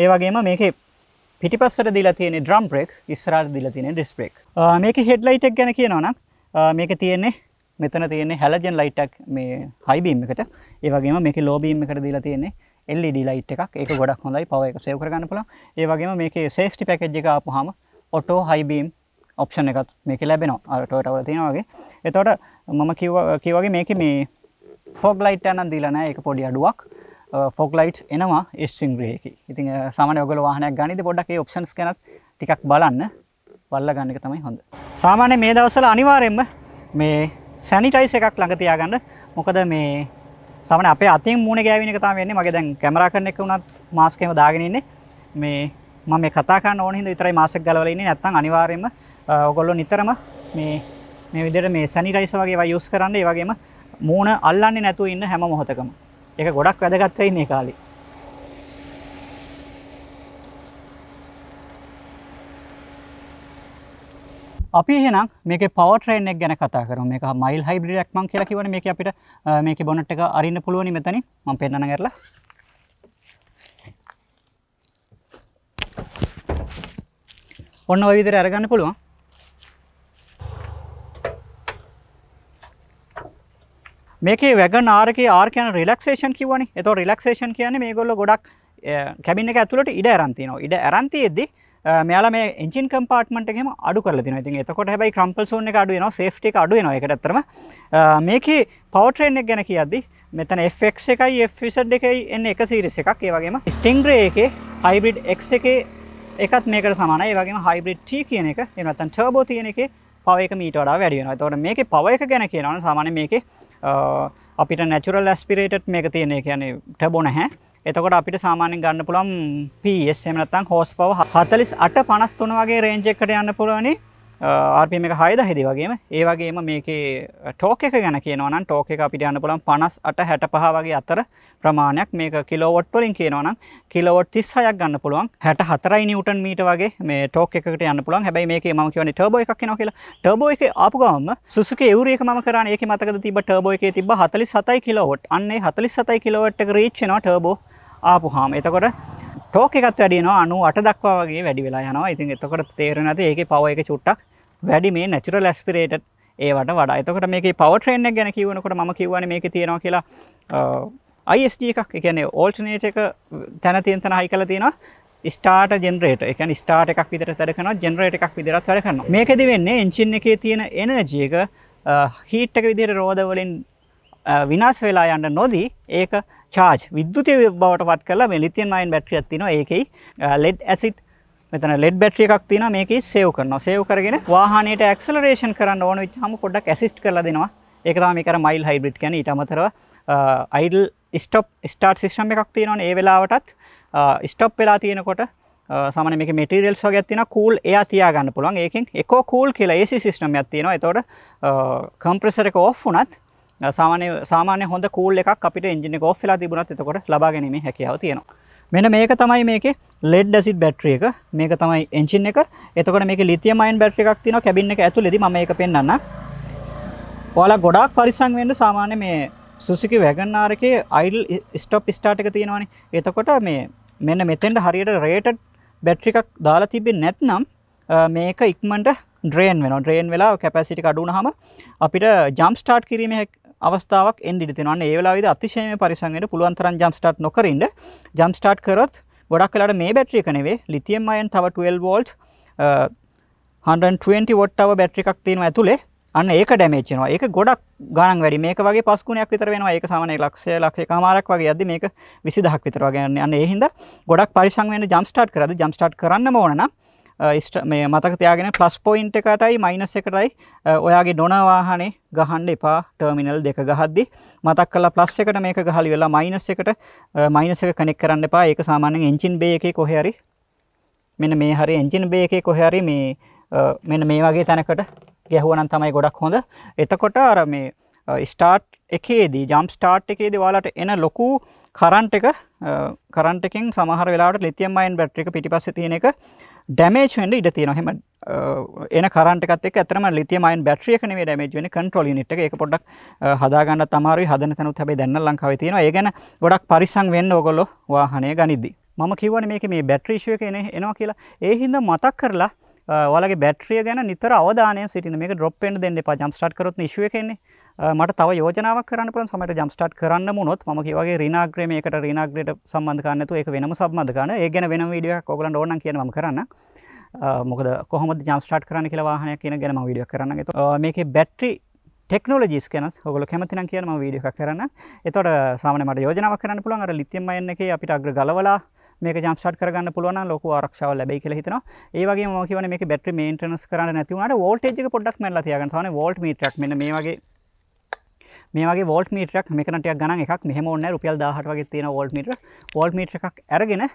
ඒවගේම මේකේ පිටිපස්සට දීලා තියෙන ඩ්‍රම් බ්‍රේක් ඉස්සරහට දීලා තියෙන ඩිස්ක් බ්‍රේක් මේක හෙඩ් ලයිට් එක ගැන කියනවා නම් මේක තියෙන්නේ මෙතන තියෙන්නේ හැලජන් ලයිට් එකක් මේ හයි බීම් එකට ඒ වගේම මේකේ ලෝ බීම් එකට දීලා තියෙන්නේ LED ලයිට් එකක් ඒක ගොඩක් හොඳයි පව එක සේව් කරගන්න පුළුවන් ඒ වගේම මේකේ සේෆ්ටි පැකේජ් එක ආපුවාම ඔටෝ හයි බීම් ඔප්ෂන් එකත් මේක ලැබෙනවා අර ටොයොටා වල තියෙනවා වගේ එතකොට මම කිව්වා කිව්වාගේ මේකේ මේ ෆොග් ලයිට් එකක් නම් දීලා නැහැ ඒක පොඩි අඩුවක් ෆොග්ලයිට් එනවා ස්සිංග්‍රයකි ඉතින් සාමන ඔගල වාහනයක් ගනිද පොඩක් ඔප්ෂන්ස් කනත් ටිකක් බලන්න බල්ල ගන්නක තමයි හොඳ සාමාන්‍ය මේ දවසල අනිවාරෙන්ම මේ සැනිටයිස් එකක් ළඟතියාගන්න මොකද මේ සමන අප අති මුණ ගෑවිනක තම වෙන්නේ මගේ දැන් කැමරා කරන එක වුණත් මාස්කම දාගෙනන්නේ මේ මම කතා ඕනහිද විතරයි මාසක් ගලවලන්නේ නැත්තන් අනිවාරෙන්ම ඔගොල්ලො නිතරම මේ මේ විදිර මේ සැනිටයිස වගේ යුස් කරන්න ඒ වගේම මූුණ අල්ලන්නේ නැතු ඉන්න හැම මොහොතකම ඒක ගොඩක් වැදගත් වෙයි මේ කාලේ. අපි එහෙනම් මේකේ පවර් ට්‍රේන් එක ගැන කතා කරමු. මේක මයිල් හයිබ්‍රිඩ් එකක් මං කියලා කිව්වනේ. මේකේ අපිට මේකේ බොනට් එක අරින්න පුළුවන් මෙතනින්. මම පෙන්නන්න ඇරලා. ඔන්න ওই විදිහට අරගන්න පුළුවන්. මේකේ වැගන් R එකේ R කියන්නේ රිලැක්සේෂන් කිව්වනේ. එතකොට රිලැක්සේෂන් කියන්නේ මේගොල්ලෝ ගොඩක් කැබින් එක ඇතුළට ඉඩ අරන් තිනවා. ඉඩ අරන් තියෙද්දි මෙයාලා මේ එන්ජින් කම්පාර්ට්මන්ට් එකේම අඩු කරලා තිනවා. ඉතින් එතකොට හැබැයි ක්‍රම්පල් සෝන් එක අඩු වෙනවා, සේෆ්ටි එක අඩු වෙනවා. ඒකට ඇත්තටම මේකේ පවර් ට්‍රේන් එක ගැන කියද්දි මෙතන FX එකයි FZ එකයි එන්නේ එක සීරීස් එකක්. ඒ වගේම Stingray එකේ Hybrid X එකේ එකත් මේකට සමානයි. ඒ වගේම Hybrid T කියන එක, එහෙම නැත්නම් Turbo තියෙන එකේ පව එක මීට වඩා වැඩි වෙනවා. එතකොට මේකේ පව එක ගැන කියනවනම් සාමාන්‍යයෙන් මේකේ අපිට නැචුරල් ඇස්පිරේට් මේක තියෙන කියන්නේ ටබො නැහැ එතකොට අපිට සාමාන්‍යයෙන් ගන්න පුළුවන් PS එහෙම නැත්නම් හෝස් පවර් 48 53 වගේ රේන්ජ් එකකට යන්න පුළුවනි RPM එක 6000 වගේම ඒ වගේම මේකේ ටෝක් එක ගැන කියනවා නම් ටෝක් එක අපිට යන්න පුළුවන් 58 65 වගේ අතර ප්‍රමාණයක් මේක කිලෝවොට් වලින් කියනවා නම් කිලෝවොට් 36ක් ගන්න පුළුවන් 64යි නිව්ටන් මීටර වගේ මේ ටෝක් එකකට යන්න පුළුවන් හැබැයි මේකේ මම කියන්නේ ටර්බෝ එකක් එනවා කියලා ටර්බෝ එකේ ආපු ගමන්ම සුසුකි එවුරි එක මම කරානේ ඒකේ මතකද තිබ්බ ටර්බෝ එකේ තිබ්බ 47යි කිලෝවොට් අන්න ඒ 47යි කිලෝවොට් එක රීච් වෙනවා ටර්බෝ ආපුහාම එතකොට ටෝක එකත් වැඩිනවා අනු අට දක්වා වගේ වැඩි වෙලා යනවා ඉතින් එතකොට තේරෙන ඇති ඒකේ පව එක චුට්ටක් වැඩි මේ නැචරල් ඇස්පිරේටඩ් ඒවට වඩා එතකොට මේකේ පවට්‍රේන් එක ගැන කියවනකොට මම කියවනේ මේකේ තියෙනවා කියලා ISD එකක් එකනේ ඕල්ටනේට එක තැන තියෙන තැන හයි කළ තියෙනවා ස්ටාට ජෙනරේට එක ස්ටාට එකක් විදිර තරකන ජෙනරේට එකක් විදිරත් වැඩ කරන මේකද වෙන්නේ එංචින් එකේ තියෙන එනර්ජියක හීට් එක විදිර රෝධවලින් විනාස් වෙලා යන්න නොදී ඒක චාර්ජ් විද්‍යුතය බවට පත් කරලා මේ ලිතියම් අයන් බැටරියක් තියෙනවා ඒකෙයි ලෙඩ් ඇසිඩ් මෙතන ලෙඩ් බැටරිය එකක් තියෙනවා මේකේ සේව් කරනවා සේව් කරගෙන වාහනයට ඇක්සලරේෂන් කරන්න ඕන විදිහම පොඩ්ඩක් ඇසිස්ට් කරලා දෙනවා ඒක තමයි මේ කර මයිල් හයිබ්‍රිඩ් කියන්නේ ඊට අමතරව අයිඩල් ස්ටොප් ස්ටාර්ට් සිස්ටම් එකක් තියෙනවනේ ඒ වෙලාවටත් ස්ටොප් වෙලා තියෙනකොට සමන මේ මටිරල් වගේ තින කූල් එය තියාගන්න පුළුවන් ඒකින් එකෝ කූල් කියලා ඒ සිිටම ඇතින එතොට කම්ප්‍රෙසරක ඔ් වනත් සාමානය සාමානය හොඳ කූල් එකක් අපිට ඉජිනි ෝ් ලා තිබුණත් එතකොට ලබාගැනීම හැකියාව තියෙනවා මෙන මේක තමයි මේක ලෙඩ් ඩසිට් බැට්‍රිය එක මේක තමයි එංචින් එක එතකොට මේ ලිතියමයින් බැට්‍රි එකක් තින කැබින්න එක ඇතු ලෙදි ම එක පෙන්න්න ඔයාලා ගොඩක් පරිසංවෙන්ට සාමාන්‍ය මේ සුසිකි වැගන්නාරකේ අයිල් ස්ටොප් ස්ටාටක තියෙනවානේ එතකොට මේ මෙන්න මෙතෙන්ට හරියට රේටඩ් බැට්‍රිකක් දාලා තිබෙන නැත්නම් මේක ඉක්මට ඩ්‍රේන් වෙන ඩ්‍රේන් වෙලා කැපැසිටි කඩුණ හම අපිට ජම් ස්ටාට් කිරීම අවස්ථාවක් එන්ඩි තිනවන්න ඒලාවිද අතිශයම පරිසන්යට පුළුවන්තරන් ජම් ස්ටාට් නොකරන්න ජම් ස්ටාට් කරොත් ගොඩක් කලාට මේ බැට්‍රි කනවේ ලිතියම් අයන් තව 12 වෝල්ට් 120 වොට්ටව බැට්‍රිකක් තියෙන ඇතුළේ අන්න ඒක ඩැමේජ් වෙනවා. ඒක ගොඩක් ගණන් වැඩි. මේක වගේ 5 ගුණයක් විතර වෙනවා. ඒක සාමාන්‍ය ලක්ෂය ලක්ෂයකමාරක් වගේ යද්දි මේක 20000ක් විතර වගේ යන්නේ. අන්න ඒ හින්දා ගොඩක් පරිසම් වෙන ජම්ප් ස්ටාර්ට් කරද්දි ජම්ප් ස්ටාර්ට් කරන්නම ඕන නම් මේ මතක තියාගෙන ප්ලස් පොයින්ට් එකටයි මයිනස් එකටයි ඔයාගේ ඩොන වාහනේ ගහන්න එපා ටර්මිනල් දෙක ගහද්දි මතක් කරලා ප්ලස් එකට මේක ගහලා ඉවරලා මයිනස් එකට මයිනස් එක කනෙක්ට් කරන්න එපා. ඒක සාමාන්‍යයෙන් එන්ජින් බේ එකේ කොහේ හරි මෙන්න මේ හරි එන්ජින් බේ එකේ කොහේ හරි මේ මෙන්න මේ වගේ තැනකට ගැහුවනම් තමයි ගොඩක් හොඳ එතකොට අර මේ ස්ටාර්ට් එකේදී ජම් ස්ටාර්ට් එකේදී ඔයාලට එන ලොකු කරන්ට් එක කරන්ට් එකෙන් සමහර වෙලාවට ලිතියම් අයන් බැටරි එක පිටිපස්සේ තියෙන එක ඩැමේජ් වෙන්න ඉඩ තියෙනවා. එහෙම එන කරන්ට් එකත් එක්ක ඇත්තටම ලිතියම් අයන් බැටරි එක නෙවෙයි ඩැමේජ් වෙන්නේ කන්ට්‍රෝල් යුනිට් එක. ඒක පොඩ්ඩක් හදා ගන්නත් අමාරුයි. හදන තැනුත් හැබැයි දැන් ලංකාවේ තියෙනවා. ඒ ගැන ගොඩක් පරිස්සම් වෙන්න ඕගොල්ලෝ වාහනය ගනිද්දී. මම කිව්වනේ මේකේ මේ බැටරි ඉෂුව එක එනවා කියලා. ඒ හින්දා මතක් කරලා ඔයාලගේ බැටරිය ගැන නිතර අවධානය සිටින්න මේක ඩ්‍රොප් වෙන්න දෙන්න එපා ජම්ප් ස්ටාර්ට් කරොත් ඉෂුව එක එන්නේ මට තව යෝජනාවක් කරන්න පුළුවන් සමහරට ජම්ප් ස්ටාර්ට් කරන්න වුණොත් මම කිව්වාගේ රිනාග්‍රේ මේකට රිනාග්‍රේට සම්බන්ධ කරන්න නැතුව ඒක වෙනම සම්බන්ධ කරන්න ඒ ගැන වෙනම වීඩියෝ එකක් ඕගලන්ට ඕන නම් කියන මම කරන්න මොකද කොහොමද ජම්ප් ස්ටාර්ට් කරන්න කියලා වාහනයක් කියන ගැන මම වීඩියෝ කරන්න. ඒතකොට මේකේ බැටරි ටෙක්නෝලජිස් කෙන හොල කැමතින කියනම වීඩිය කරන්න එතොට සාමනට යෝජනාව කරන්න පුළන් අර ලිතියම එන්න එක අපිට අග්‍ර ගලවලා මේක ජම්ප්ෂට් කරගන්න පුළුවන් නම් ලොකු ආරක්ෂාවක් ලැබෙයි කියලා හිතනවා. ඒ වගේම මම කියවනේ මේකේ බැටරි මේන්ටෙනන්ස් කරන්න නැති වුණාට වෝල්ටේජ් එක පොඩ්ඩක් මැනලා තියාගන්න. සාමාන්‍ය වෝල්ට් මීටරයක් මෙන්න මේ වගේ මේ වගේ වෝල්ට් මීටරයක් මේකන ටිකක් ගණන් එකක් මෙහෙම ඕනේ නැහැ රුපියල් 18 වගේ තියෙන වෝල්ට් මීටර. වෝල්ට් මීටර එකක් අරගෙන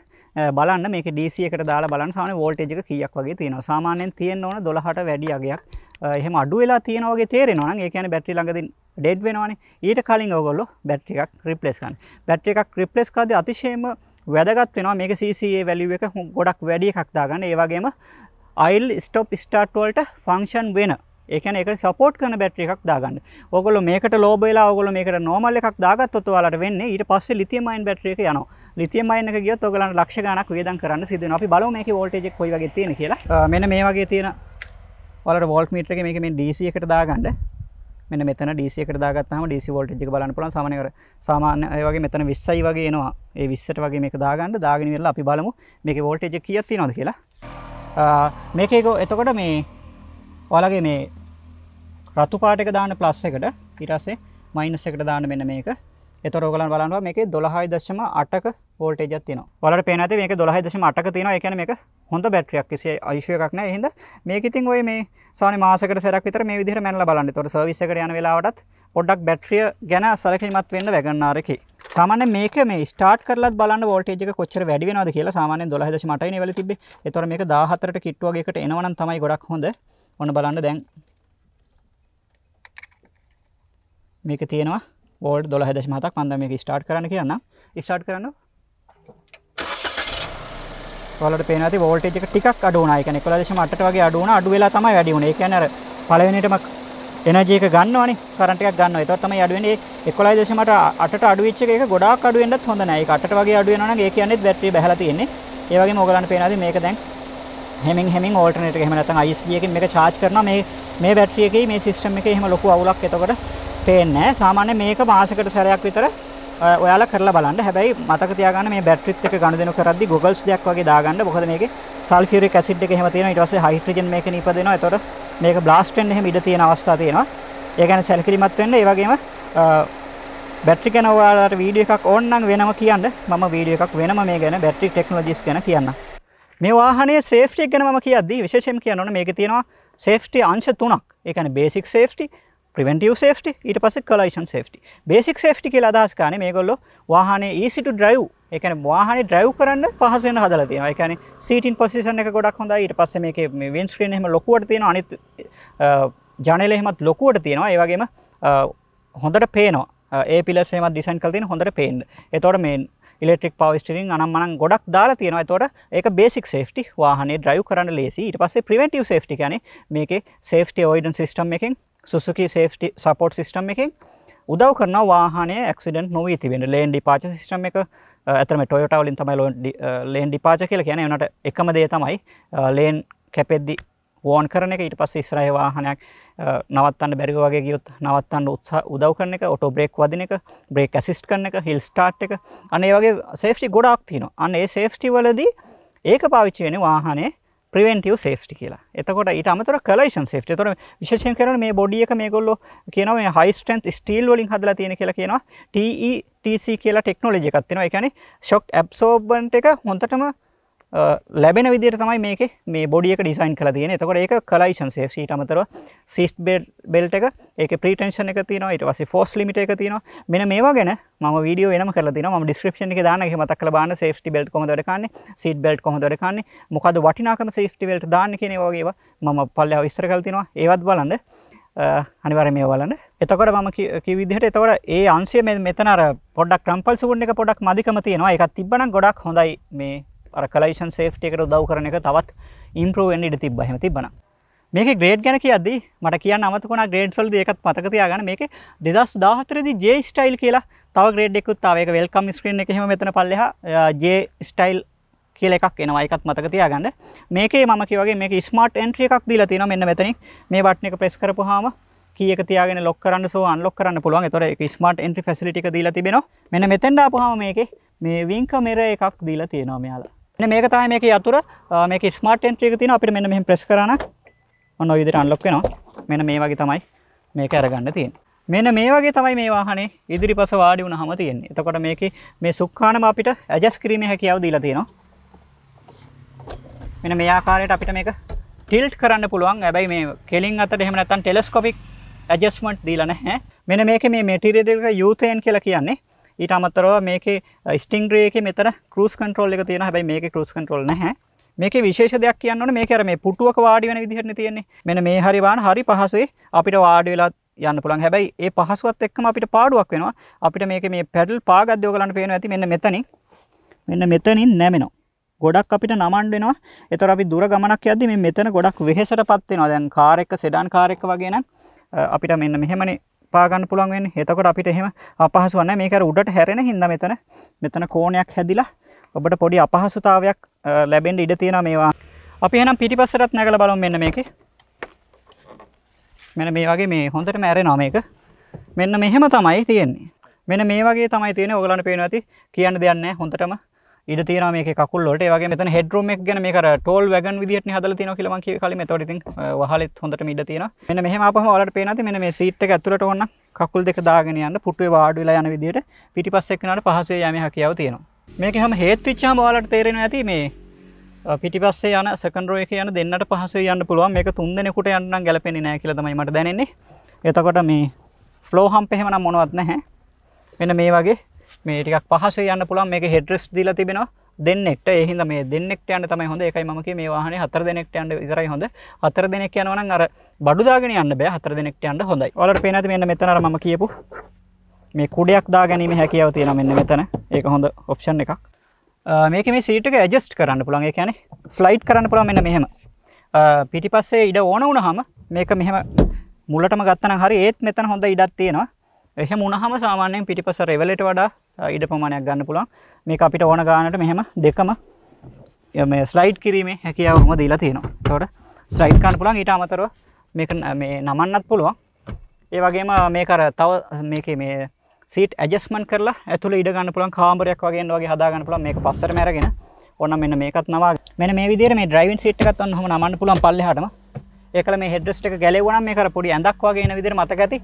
බලන්න මේක DC එකට දාලා බලන්න සාමාන්‍ය වෝල්ටේජ් එක කීයක් වගේ තියෙනවා. සාමාන්‍යයෙන් තියෙන්න ඕන 12ට වැඩි අගයක්. එහෙම අඩු වෙලා තියෙනවා වගේ තේරෙනවා නම් ඒ කියන්නේ බැටරි ළඟදී ඩෙඩ් වෙනවානේ. ඊට කලින් ඔයගොල්ලෝ බැටරි එකක් රිප්ලේස් කරන්න. බැටරි එකක් රිප්ලේස් කරද්දී අතිශයම වැදගත් වෙනවා මේක CCA වැලියු එක ගොඩක් වැඩි එකක් දාගන්න. ඒ වගේම idle stop start වලට function වෙන. ඒ කියන්නේ ඒකට support කරන බැටරි එකක් දාගන්න. ඕගොල්ලෝ මේකට ලෝභ වෙලා ඕගොල්ලෝ මේකට normal එකක් දාගත්තොත් ඔයාලට වෙන්නේ ඊට පස්සේ lithium ion බැටරි එක යනවා. ලිතියම් අයන එක ගියොත් ඔයගලන්ට ලක්ෂ ගණක් වියදම් කරන්න සිද්ධ වෙනවා. අපි බලමු මේකේ වෝල්ටේජ් එක කොයි වගේ තියෙන කියලා. මෙන්න මේ වගේ තියෙන ඔයාලට වෝල්ට් මීටර එක මේක මේ DC එකට දාගන්න. මෙන්න මෙතන DC එකට දාගත්තාම DC වෝල්ටේජ් එක බලන්න පුළුවන් සාමාන්‍ය අර සාමාන්‍ය ඒ වගේ මෙතන 20යි වගේ එනවා ඒ 20ට වගේ මේක දාගන්න දාගෙන ඉවරලා අපි බලමු මේකේ වෝල්ටේජ් එක කීයක් තියෙනවද කියලා මේකේ එතකොට මේ ඔයාලගේ මේ රතු පාට එක දාන්න ප්ලස් එකට ඊට පස්සේ මයිනස් එකට දාන්න මෙන්න මේක එතකොට ඔයගලන් බලනවා මේකේ 12.8ක වෝල්ටේජ් එකක් තියෙනවා. ඔයාලට පේන ඇති මේකේ 12.8ක තියෙනවා. ඒ කියන්නේ මේක හොඳ බැටරියක්. කිසි අයිෂුව එකක් නැහැ. එහෙනම් මේක ඉතින් ඔය මේ සාමාන්‍ය මාසයකට සැරයක් විතර මේ විදිහට මැනලා බලන්න. ඒතකොට සර්විස් එකට යන වෙලාවටත් පොඩ්ඩක් බැටරිය ගැන සැලකිලිමත් වෙන්න වැගන් ආරකේ. සාමාන්‍යයෙන් මේක මේ ස්ටාර්ට් කරලත් බලන්න වෝල්ටේජ් එක කොච්චර වැඩි වෙනවද කියලා සාමාන්‍යයෙන් 12.8 නේ වෙලා තිබ්බේ. ඒතකොට මේක 14ට කිට්ටු වගේ එකට එනවනම් තමයි ගොඩක් හොඳ. ඔන්න බලන්න දැන් මේක තියෙනවා වෝල්ට් 12.7ක් මම දැන් මේක ස්ටාර්ට් කරන්න කියන්නම්. ස්ටාර්ට් කරන්න ඔයාලට පේනවා ඇති වෝල්ටේජ් එක ටිකක් අඩු වුණා. ඒ කියන්නේ 11.8ට වගේ අඩු වුණා. අඩු වෙලා තමයි වැඩි වුණේ. ඒ කියන්නේ අර පළවෙනිටම එනර්ජි එක ගන්නවනේ. කරන්ට් එකක් ගන්නවා. ඒතකොට තමයි අඩු වෙන්නේ. 11.8ට අඩු වෙච්ච එක ඒක ගොඩාක් අඩු වෙන්නත් හොඳ නැහැ. ඒක 8ට වගේ අඩු වෙනවා නම් ඒ කියන්නේ බැටරිය බැහැලා තියෙන්නේ. ඒ වගේම ඔයගලන්ට පේනවා ඇති මේක දැන් හැමින් හැමින් ඕල්ටර්නේටර් එක එහෙම නැත්නම් ISD එකකින් මේක charge කරනවා. මේ මේ බැටරි එකේ මේ සිස්ටම් එකේ එහෙම ලොකු අවුලක් එතකොට පේන්නේ නැහැ. සාමාන්‍යයෙන් මේක මාසෙකට සැරයක් විතර ඔයාලා කරලා බලන්න. හැබැයි මතක තියාගන්න මේ බැටරිත් එක්ක ගනුදෙනු කරද්දී goggles දෙයක් වගේ දාගන්න. මොකද මේකේ සල්ෆියුරික් ඇසිඩ් එක එහෙම තියෙනවා. ඊට පස්සේ හයිඩ්‍රජන් මේකේ නිපදෙනවා. එතකොට මේක බ්ලාස්ට් වෙන්න එහෙම ඉඩ තියෙන අවස්ථා තියෙනවා. ඒ කියන්නේ සැලකිලිමත් වෙන්න. ඒ වගේම බැටරි ගැන ඔයාලට වීඩියෝ එකක් ඕන නම් වෙනම කියන්න මම වීඩියෝ එකක් වෙනම මේ ගැන බැටරි ටෙක්නොලොජිස් ගැන කියන්න. මේ වාහනේ සේෆ්ටි ගැන මම කියද්දී විශේෂයෙන් කියන්න ඕනේ මේකේ තියෙනවා සේෆ්ටි අංශ තුනක්. ඒ කියන්නේ බේසික් සේෆ්ටි, ප්‍රවෙන්ටව සේටි ඊට පස කලයිෂන් සේටි බේසික් සේටි කියලා අදහස් කාන මේගොල්ල වාහනේ ඊසිට ඩ්‍රයිව් එකන වාහනේ ඩ්‍රයිව් කරන්න පහසුවෙන් හදලා තියෙනවා. ඒ කියන්නේ සීටින් පොසිෂන් එක ගොඩක් හොඳයි. ඊට පස්සේ මේකේ මේ වින්ඩ්ස්ක්‍රීන් එහෙම ලොකුවට තියෙනවා. අනිත් ජනේල එහෙමත් ලොකුවට තියෙනවා. ඒ වගේම හොඳට පේනවා. ඒ පිලස් එහෙමත් ඩිසයින් කරලා තියෙන හොඳට පේන්න. ඒතකොට මේ ඉලෙක්ට්‍රික් පවර් ස්ටියරින් අනම් මනම් ගොඩක් දාලා තියෙනවා. ඒතකොට ඒක බේසික් සේෆ්ටි වාහනේ ඩ්‍රයිව් කරන්න ලේසි. ඊට පස්සේ ප්‍රිවෙන්ටිව් සේෆ්ටි කියන්නේ මේකේ සේෆ්ටි අවොයිඩන්ස් සිස්ටම් එකෙන් සුසුකි සේෆ්ටි සපෝට් සිිස්ටම් එකින් උදව් කරන වාහනය ක්සිඩන් නොවී තිබෙන ලේන් ඩිපාච සිිටම එක ඇතම ටොයටවලින් තමයි ලෝ ලේන් ඩිපාච කියල කියන එනට එකම දේ තමයි ලේන් කැපෙද්දි ඕෝන් කරන එක ඊට පස් ඉස්රය වාහනයක් නවත්තන්න බැරිව වගේ ගියුත් නවත්තන්න උත්ස උදව කරන එක ඔට බ්‍රේක් වදින එක බ්‍රේක් ඇසිස්ට කරන එක හිල් ස්ටාට් එක අනේ වගේ සේෆ්ටි ගොඩක් තින අන්න ඒ සේෆ්ටි වලදී ඒක පාවිච්චි වෙන වාහනේ ප්‍රවෙන්ටව සේෆ්ටි කියලා එතකොට ඊට අමතර කලයිෂන් සේට තොර විශෂයෙන් කරන මේ බොඩිය එක මේ ගොල්ලො කියන මේ හයිස්ටන්ත් ස්ටීල් වලින් හදලා තියෙන කියලා කියනවා TETC කියලා ටෙක්නෝලජි එකක් තියෙනවා ඒ කියන්නේ ෂොක් ඇබ්සෝබන්ට් එක හොඳටම ලැබෙන විදිර තමයි මේක මේ බොඩියක ඩිසයින් කල තියෙන එතකොට ඒක කලයිෂන් සේට අමතරව සිස්් බෙල්ට එක ඒක ප්‍රටේෂන එක තින ට වස ෆෝස් ලිට එක තින මෙන මේ ගැන ම වීඩිය වෙන කල න ම ඩිස්ක්‍රපෂන එක දාන මතක් බාන සේටි බෙල්ට කොදරකාන්න සිට බෙල්ට කොහොදරකාන්නේ මොකද වටිනාකම සේටි වෙල්ට දාන්න කියනවාගේ මම පල්ල විස්තර කල් තිනවා ඒවත් බලන්න අනිවර මේ වලන්න එතකොට මම කිවිදිහට එතවට ඒ අන්සේ මෙතනර පොඩක් ක්‍රම්පල් සුන් එක පොඩක් මධිකම තියෙනවා එකත් තිබන ගොඩක් හොඳයි මේ අර කලයිෂන් සේෆ්ටියකට උදව් කරන එක තවත් ඉම්ප්‍රූව් වෙන්න ඉඩ තිබ්බා එහෙම තිබ්බනම් මේකේ ග්‍රේඩ් ගැන කියද්දි මට කියන්න අමතකුණා ග්‍රේඩ්ස් වලදී ඒකත් මතක තියාගන්න මේකේ 2014 දී J style කියලා තව ග්‍රේඩ් එකකුත් ආවා ඒක වෙල්කම් ස්ක්‍රීන් එක එහෙම මෙතන පල්ලෙහා J style කියල එකක් එනවා එකත් මතක තියාගන්න මේකේ මම කිවගේ මේක ස්මර්ට් එන්ට්‍රිය එකක් දීලා තියෙනවා මෙන්න මෙතනින් මේ බටන් එක ප්‍රෙස් කරපුවාම කීයක තියාගෙන ලොක් කරන්න සෝ අන්ලොක් කරන්න පුළුවන්. ඒතොර ඒක ස්මර්ට් එන්ට්‍රි ෆැසිලිටි එක දීලා තිබෙනවා. මෙන්න මෙතෙන් ආපුවාම මේකේ මේ වින්ක මෙර එකක් දීලා තියෙනවා මෙයාලා. මෙන්න මේක තමයි මේකේ යතුර මේක ස්මාර්ට් එන්ට්‍රි එක තියෙනවා අපිට මෙන්න මෙහෙම ප්‍රෙස් කරා නම් ඔන්න ඔය විදිහට අන්ලොක් වෙනවා මෙන්න මේ වගේ තමයි මේක අරගන්න තියෙන්නේ මෙන්න මේ වගේ තමයි මේ වාහනේ ඉදිරිපස වාඩි වුණාම තියෙන්නේ එතකොට මේකේ මේ සුක්ඛානම අපිට ඇඩ්ජස්ට් කිරීමේ හැකියාව දීලා තියෙනවා මෙන්න මේ ආකාරයට අපිට මේක ටිල්ට් කරන්න පුළුවන් හැබැයි මේ කෙලින් අතට එහෙම නැත්නම් ටෙලස්කෝපික් ඇඩ්ජස්ට්මන්ට් දීලා නැහැ මෙන්න මේකේ මේ මැටීරියල් එක යූතේන් කියලා කියන්නේ ඊට අමතරව මේකේ ස්ටිංග්‍රේ එකේ මෙතන ක්‍රූස් කන්ට්‍රෝල් එක තියෙනවා. හැබැයි මේකේ ක්‍රූස් කන්ට්‍රෝල් නැහැ. මේකේ විශේෂ දෙයක් කියන්න ඕනේ මේක අර මේ පුටුවක වාඩි වෙන විදිහටනේ තියෙන්නේ. මෙන්න මේ හරි බාන හරි පහසුවේ අපිට වාඩි වෙලා යන්න පුළුවන්. හැබැයි ඒ පහසුවත් එක්කම අපිට පාඩුවක් වෙනවා. අපිට මේකේ මේ පැඩල් පාගද්ද ඔයගලන්ට පේනවා ඇති මෙන්න මෙතනින්. මෙන්න මෙතනින් නැමෙනවා. ගොඩක් අපිට නමන්න වෙනවා. ඒතර අපි දුර ගමනක් යද්දී මේ මෙතන ගොඩක් වෙහෙසටපත් වෙනවා. දැන් කාර් එක සෙඩාන් කාර් එක වගේ නම් අපිට මෙන්න මෙහෙමනේ පාගන්න පුළුවන් වෙන්නේ. එතකොට අපිට එහෙම අපහසු නැහැ. මේක අර උඩට හැරෙන හින්දා මෙතන මෙතන කෝණයක් හැදිලා ඔබට පොඩි අපහසුතාවයක් ලැබෙන්න ඉඩ තියෙනවා මේවා. අපි එහෙනම් පිටිපස්සටත් නැගලා බලමු මෙන්න මේකේ. මෙන්න මේ වගේ මේ හොඳටම ඇරෙනවා මේක. මෙන්න මෙහෙම තමයි තියෙන්නේ. මෙන්න මේ වගේ තමයි තියෙන්නේ. ඔයගලන්ට පේනවා ඇති. කියන්න දෙයක් නැහැ. හොඳටම ඉඩ තියෙන මේක කකුල් වලට ඒ වගේ මෙතන හෙඩ් රූම් එක ගැන මේක අර ටෝල් වැගන් විදියට නේ හදලා තියෙනවා කියලා මම කිව්වේ කලින් එතකොට ඉතින් වහලෙත් හොඳටම ඉඩ තියෙනවා මෙන්න මෙහෙම ආපහම ඔයාලට පේනවා ඉතින් මෙන්න මේ සීට් එක ඇතුළට ඕන්න කකුල් දෙක දාගෙන යන්න පුටුවේ වාඩි වෙලා යන විදියට පිටිපස්සෙ එක්කනට පහසුවේ යෑමේ හැකියාව තියෙනවා මේක හැම හේත් විච්චාම ඔයාලට තේරෙනවා ඇති මේ පිටිපස්සේ යන සකන්රෝ එක යන දෙන්නට පහසේ යන්න පුළුවන් මේක තුන් දෙනෙකුට යන්න ගැලපෙන්නේ නැහැ කියලා තමයි මට දැනෙන්නේ. එතකොට මේ ෆ්ලෝ හම්ප් එහෙම නම් මොනවත් නැහැ. මෙන්න මේ වගේ මේ ටිකක් පහසුවෙන් යන්න පුළුවන් මේකේ හෙඩ් රෙස්ට් දීලා තිබෙනවා දෙන්නෙක්ට ඒ හින්දා මේ දෙන්නෙක්ට යන්න තමයි හොඳ ඒකයි මම කියේ මේ වාහනේ හතර දෙනෙක්ට යන්න විතරයි හොඳ හතර දෙනෙක් යනවා නම් අර බඩු දාගෙන යන්න බෑ හතර දෙනෙක්ට යන්න හොඳයි ඔයාලට පේන ඇති මෙන්න මෙතන අර මම කියපු මේ කුඩයක් දා ගැනීම හැකියාව තියෙනවා මෙන්න මෙතන ඒක හොඳ ඔප්ෂන් එකක් මේක මේ සීට් එක ඇඩ්ජස්ට් කරන්න පුළුවන් ඒ කියන්නේ ස්ලයිඩ් කරන්න පුළුවන් මෙන්න මෙහෙම පිටිපස්සේ ඉඩ ඕන වුණාම මේක මෙහෙම මුලටම ගත්තනම් හරි ඒත් මෙතන හොඳ ඉඩක් තියෙනවා එහෙම වුණාම සාමාන්‍යයෙන් පිටිපස්ස රෙවලට වඩා ඉඩ ප්‍රමාණයක් ගන්න පුළුවන්. මේක අපිට ඕන ගානට මෙහෙම දෙකම මේ ස්ලයිඩ් කිරීමේ හැකියාව කොහොමද දීලා තියෙනවා. ඒතකොට ස්ලයිඩ් කරන්න පුළුවන් ඊට අමතරව මේක මේ නමන්නත් පුළුවන්. ඒ වගේම මේක අර තව මේකේ මේ සීට් ඇඩ්ජස්ට්මන්ට් කරලා ඇතුළේ ඉඩ ගන්න පුළුවන් කාමරයක් වගේ එන්න වගේ හදා ගන්න පුළුවන්. මේක පස්සටම අරගෙන ඕනම් මෙන්න මේකත් නවා. මෙන්න මේ විදිහට මේ ඩ්‍රයිවිං සීට් එකත් ඔන්න ඔහම නමන්න පුළුවන් පල්ලෙහාටම. ඒකල මේ හෙඩ්‍රස්ට එක ගැලවනම් මේ කර පොඩි ඇඳක් වගේ එන විදිර මතක ඇති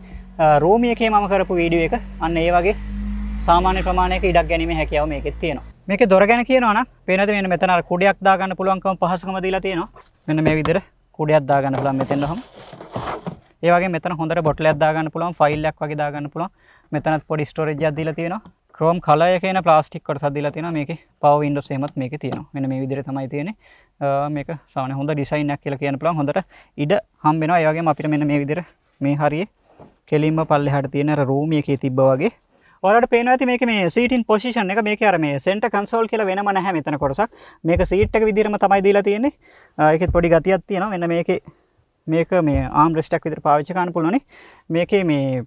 රෝමියකේ මම කරපු වීඩිය එක අන්න ඒ වගේ සාමාන්‍ය ප්‍රමාණයක ඉඩක් ගැනීම හැකියාව මේක තියෙනවා මේක දොර ගැන කියනවන පේනද මෙන්න මෙතන කුඩයක් දාගන්න පුළුවන්කම පහසුකම දීලා තියෙනවා මෙන්න මේ විදිර කුඩයක් දාගන්න පුළුවන් මෙතෙන්ට හම් ඒවගේ මෙතන හොඳට බොටලයක් දාගන්න පුළුවන් ෆයිල්ලක් වගේ දාගන්න පුළුවන් මෙතනත් පොඩි ස්ටෝරේජයක් දීලා තියෙනවා ක්‍රෝම් කලය කියන ප්ලාස්ටික්කට සදදිලා තියෙන මේක පව ඉන්ඩෝස් එහෙමත් මේක තියෙනවා මෙන්න මේ විදිහට තමයි තියෙන්නේ මේක සාමාන්‍ය හොඳ ඩිසයින් එකක් කියලා කියන්න පුළුවන් හොඳට ඉඩ හම්බ වෙනවා ඒ වගේම අපිට මෙන්න මේ විදිහට මේ හරියේ කෙලින්ම පල්ලෙහාට තියෙන අර රූම් එකේ තිබ්බා වගේ ඔයාලට පේනවා ඇති මේක මේ සීටින් පොසිෂන් එක මේක අර මේ සෙන්ටර් කන්සෝල් කියලා වෙනම නැහැ මෙතන කොටසක් මේක සීට් එක විදිහටම තමයි දීලා තියෙන්නේ ඒකෙත් පොඩි ගතියක් තියෙනවා මෙන්න මේකේ මේක මේ ආම් රෙස්ටක් විදිහට පාවිච්චි කරන්න පුළුවන් මේකේ මේ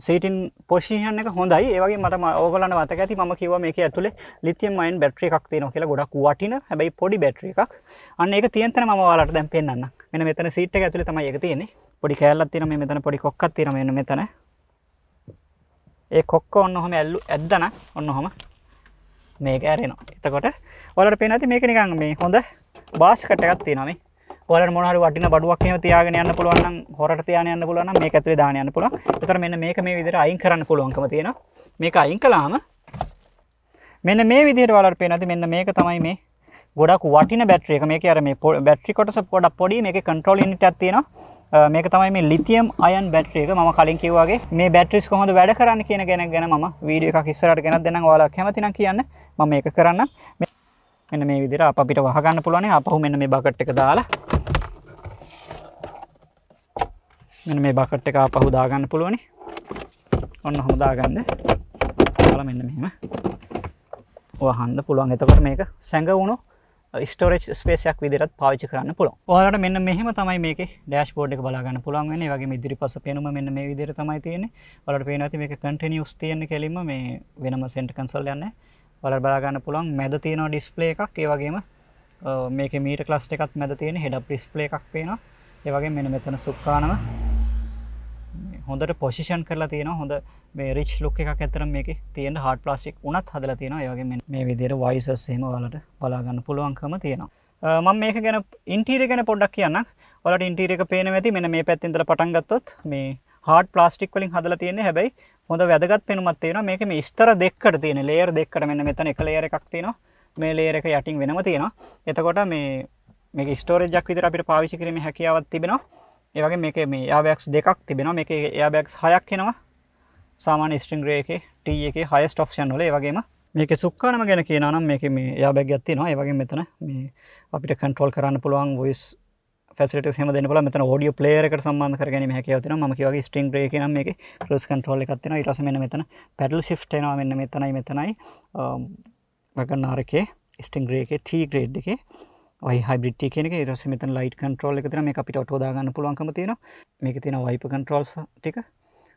සීටින් පොෂිහන් එක හොඳයි ඒවගේ මට ඕගලන්න වතක ඇති ම කිව මේක ඇතුළේ ලිතිය මයින් බැට්‍රි එකක් තියෙන කියලා ගොඩක් වටින හැබයි පොඩි බැට්‍රි එකක් අන්න එක තියන්තන ම වාලට දැන් පෙන්න්න මෙන මෙතන සිට් එක ඇතුළ තමයි එක තියෙන්නේ පොඩි කෑල්ලත් තින මේ මෙතන පොඩි කොක්කක් තියෙන මෙන්න මෙතන ඒ කොක්ක ඔන්න හොම ඇල්ලු ඇද්දන ඔන්න හොම මේක ඇරෙනවා එතකොට ඔලට පෙනති මේක නිකන් මේ හොඳ බාස්කට්ටකත් තියෙනමේ ඔයාලට මොන හරි වටින බඩුවක් එහෙම තියාගෙන යන්න පුළුවන් නම් හොරට තියාගෙන යන්න පුළුවන් නම් මේක ඇතුලේ දාන්න යන්න පුළුවන්. ඒතර මෙන්න මේක මේ විදිහට අයින් කරන්න පුළුවන්කම තියෙනවා. මේක අයින් කළාම මෙන්න මේ විදිහට ඔයාලට පේනවාද මෙන්න මේක තමයි මේ ගොඩක් වටින බැටරි එක. මේකේ අර මේ බැටරි කොටස පොඩක් පොඩි මේකේ කන්ට්‍රෝල් යුනිට් එකක් තියෙනවා. මේක තමයි මේ ලිතියම් අයන් බැට්‍රේ එක මම කලින් කිව්වාගේ මේ බැටරිස් කොහොමද වැඩ කරන්න කියන ගැන ගැන මම වීඩියෝ එකක් ඉස්සරහට ගෙනත් දෙන්නම් ඔයාලා කැමතිනම් කියන්න මම මේක කරන්න මෙන්න මේ විදිහට අප අපිට වහ ගන්න පුළුවන් අපහු මෙන්න මේ බකට් එක දාලා මෙන්න මේ බකට් එක ආපහු දාගන්න පුළුවනි ඔන්න හොම දාගන්න බල මෙන්න මෙහෙම වහන්න පුළුවන් එතකොට මේක සැඟ වුණු ස්ටෝරේජ් ස්පේසයක් විදිහට පාවිච්චි කරන්න පුළුවන්. ඔයාලට මෙන්න මෙහෙම තමයි මේකේ ඩෑෂ්බෝඩ් එක බලා ගන්න පුළුවන් වෙන්නේ. ඒ වගේම ඉදිරිපස පෙනුම මෙන්න මේ විදිහට තමයි තියෙන්නේ. ඔයාලට පේනවා ඇති මේක කන්ටිනියස් තියෙන කෙලින්ම මේ වෙනම සෙන්ටර් කන්සෝල් යන්නේ. ඔයාලට බලා ගන්න පුළුවන් මැද තියෙනවා ඩිස්ප්ලේ එකක්. ඒ වගේම මේක මීට ක්ලස්ට එකත් මැද තියෙන හෙඩප් ඩිස්ප්ලේ එකක් පේනවා. ඒ වගේ මෙන්න මෙතන සුක්කානම හොඳට පොසිෂන් කරලා තියෙන හොඳ මේ රිච් ලොක් එකක් ඇතරම් මේක තියෙන හඩ ප්ලාස්ටික් උනත් හදලා තියෙන ඒවගේ මේ විදිර වයිසස් හෙම වලට බලාගන්න පුළුවන්කම තියෙනවා මම මේක ගැන ඉන්ටීර ගැන පොඩ්ඩක් කියන්න වලට ඉන්ටීරක පේන ඇති මෙන මේ පැත්තින්දර පටන්ගත්තොත් මේ හඩ ප්ලාස්ටික් වලින් හදලා තියෙන්නේ හැබැයි හොඳ වැදගත් පෙනුමත් තියෙනවා මේක මේ ස්තර දෙක්කට තියෙන ලේයර් දෙක්කට මෙන්න මෙතන එක ලේයර් එකක් තියෙනවා මේ ලේයර් එක යටින් වෙනම තියෙනවා එතකොට මේ මේක ස්ටෝරේජ් එකක් විදිහට අපිට පාවිච්චි කිරීමේ හැකියාවක් තිබෙනවා ඒ වගේ මේක මේ එයාබෑක්ස් දෙකක් තිබෙනවා මේක එයාබෑක්ස් හයක් එනවා සාමාන්‍ය ස්ට්‍රිංග් රේ එකේ T එකේ highest option වල ඒ වගේම මේක සුක්කානම ගැන කියනවා නම් මේකේ මේ එයාබෑග් එකක් තියෙනවා ඒ වගේ මෙතන මේ අපිට කන්ට්‍රෝල් කරන්න පුළුවන් voice ෆැසිට හම දෙන ල මෙතන ෝඩිය පලේරකට සම්බන්ධ කරගෙන හැකවතින ම වගේ ස්ටිං ්‍රේ කියන මේ ක්‍රස් කටරෝල එකත්තින ඉටස මෙන මෙතන පැඩල් සිි් න මෙන්න මෙතනයි මෙතනයි වගන්නාරකේ ස්ටිං ග්‍රේක ටී ග්‍රේඩ් එක යි හබිට කෙනෙ රස මෙත ලයිට කන්ට්‍රෝල් එකතර මේ අපිට ඔටෝදාගන්න පුළුවන්කම තියෙන මේක තියෙන වයිප කන්ට්‍රෝල්ස් ටික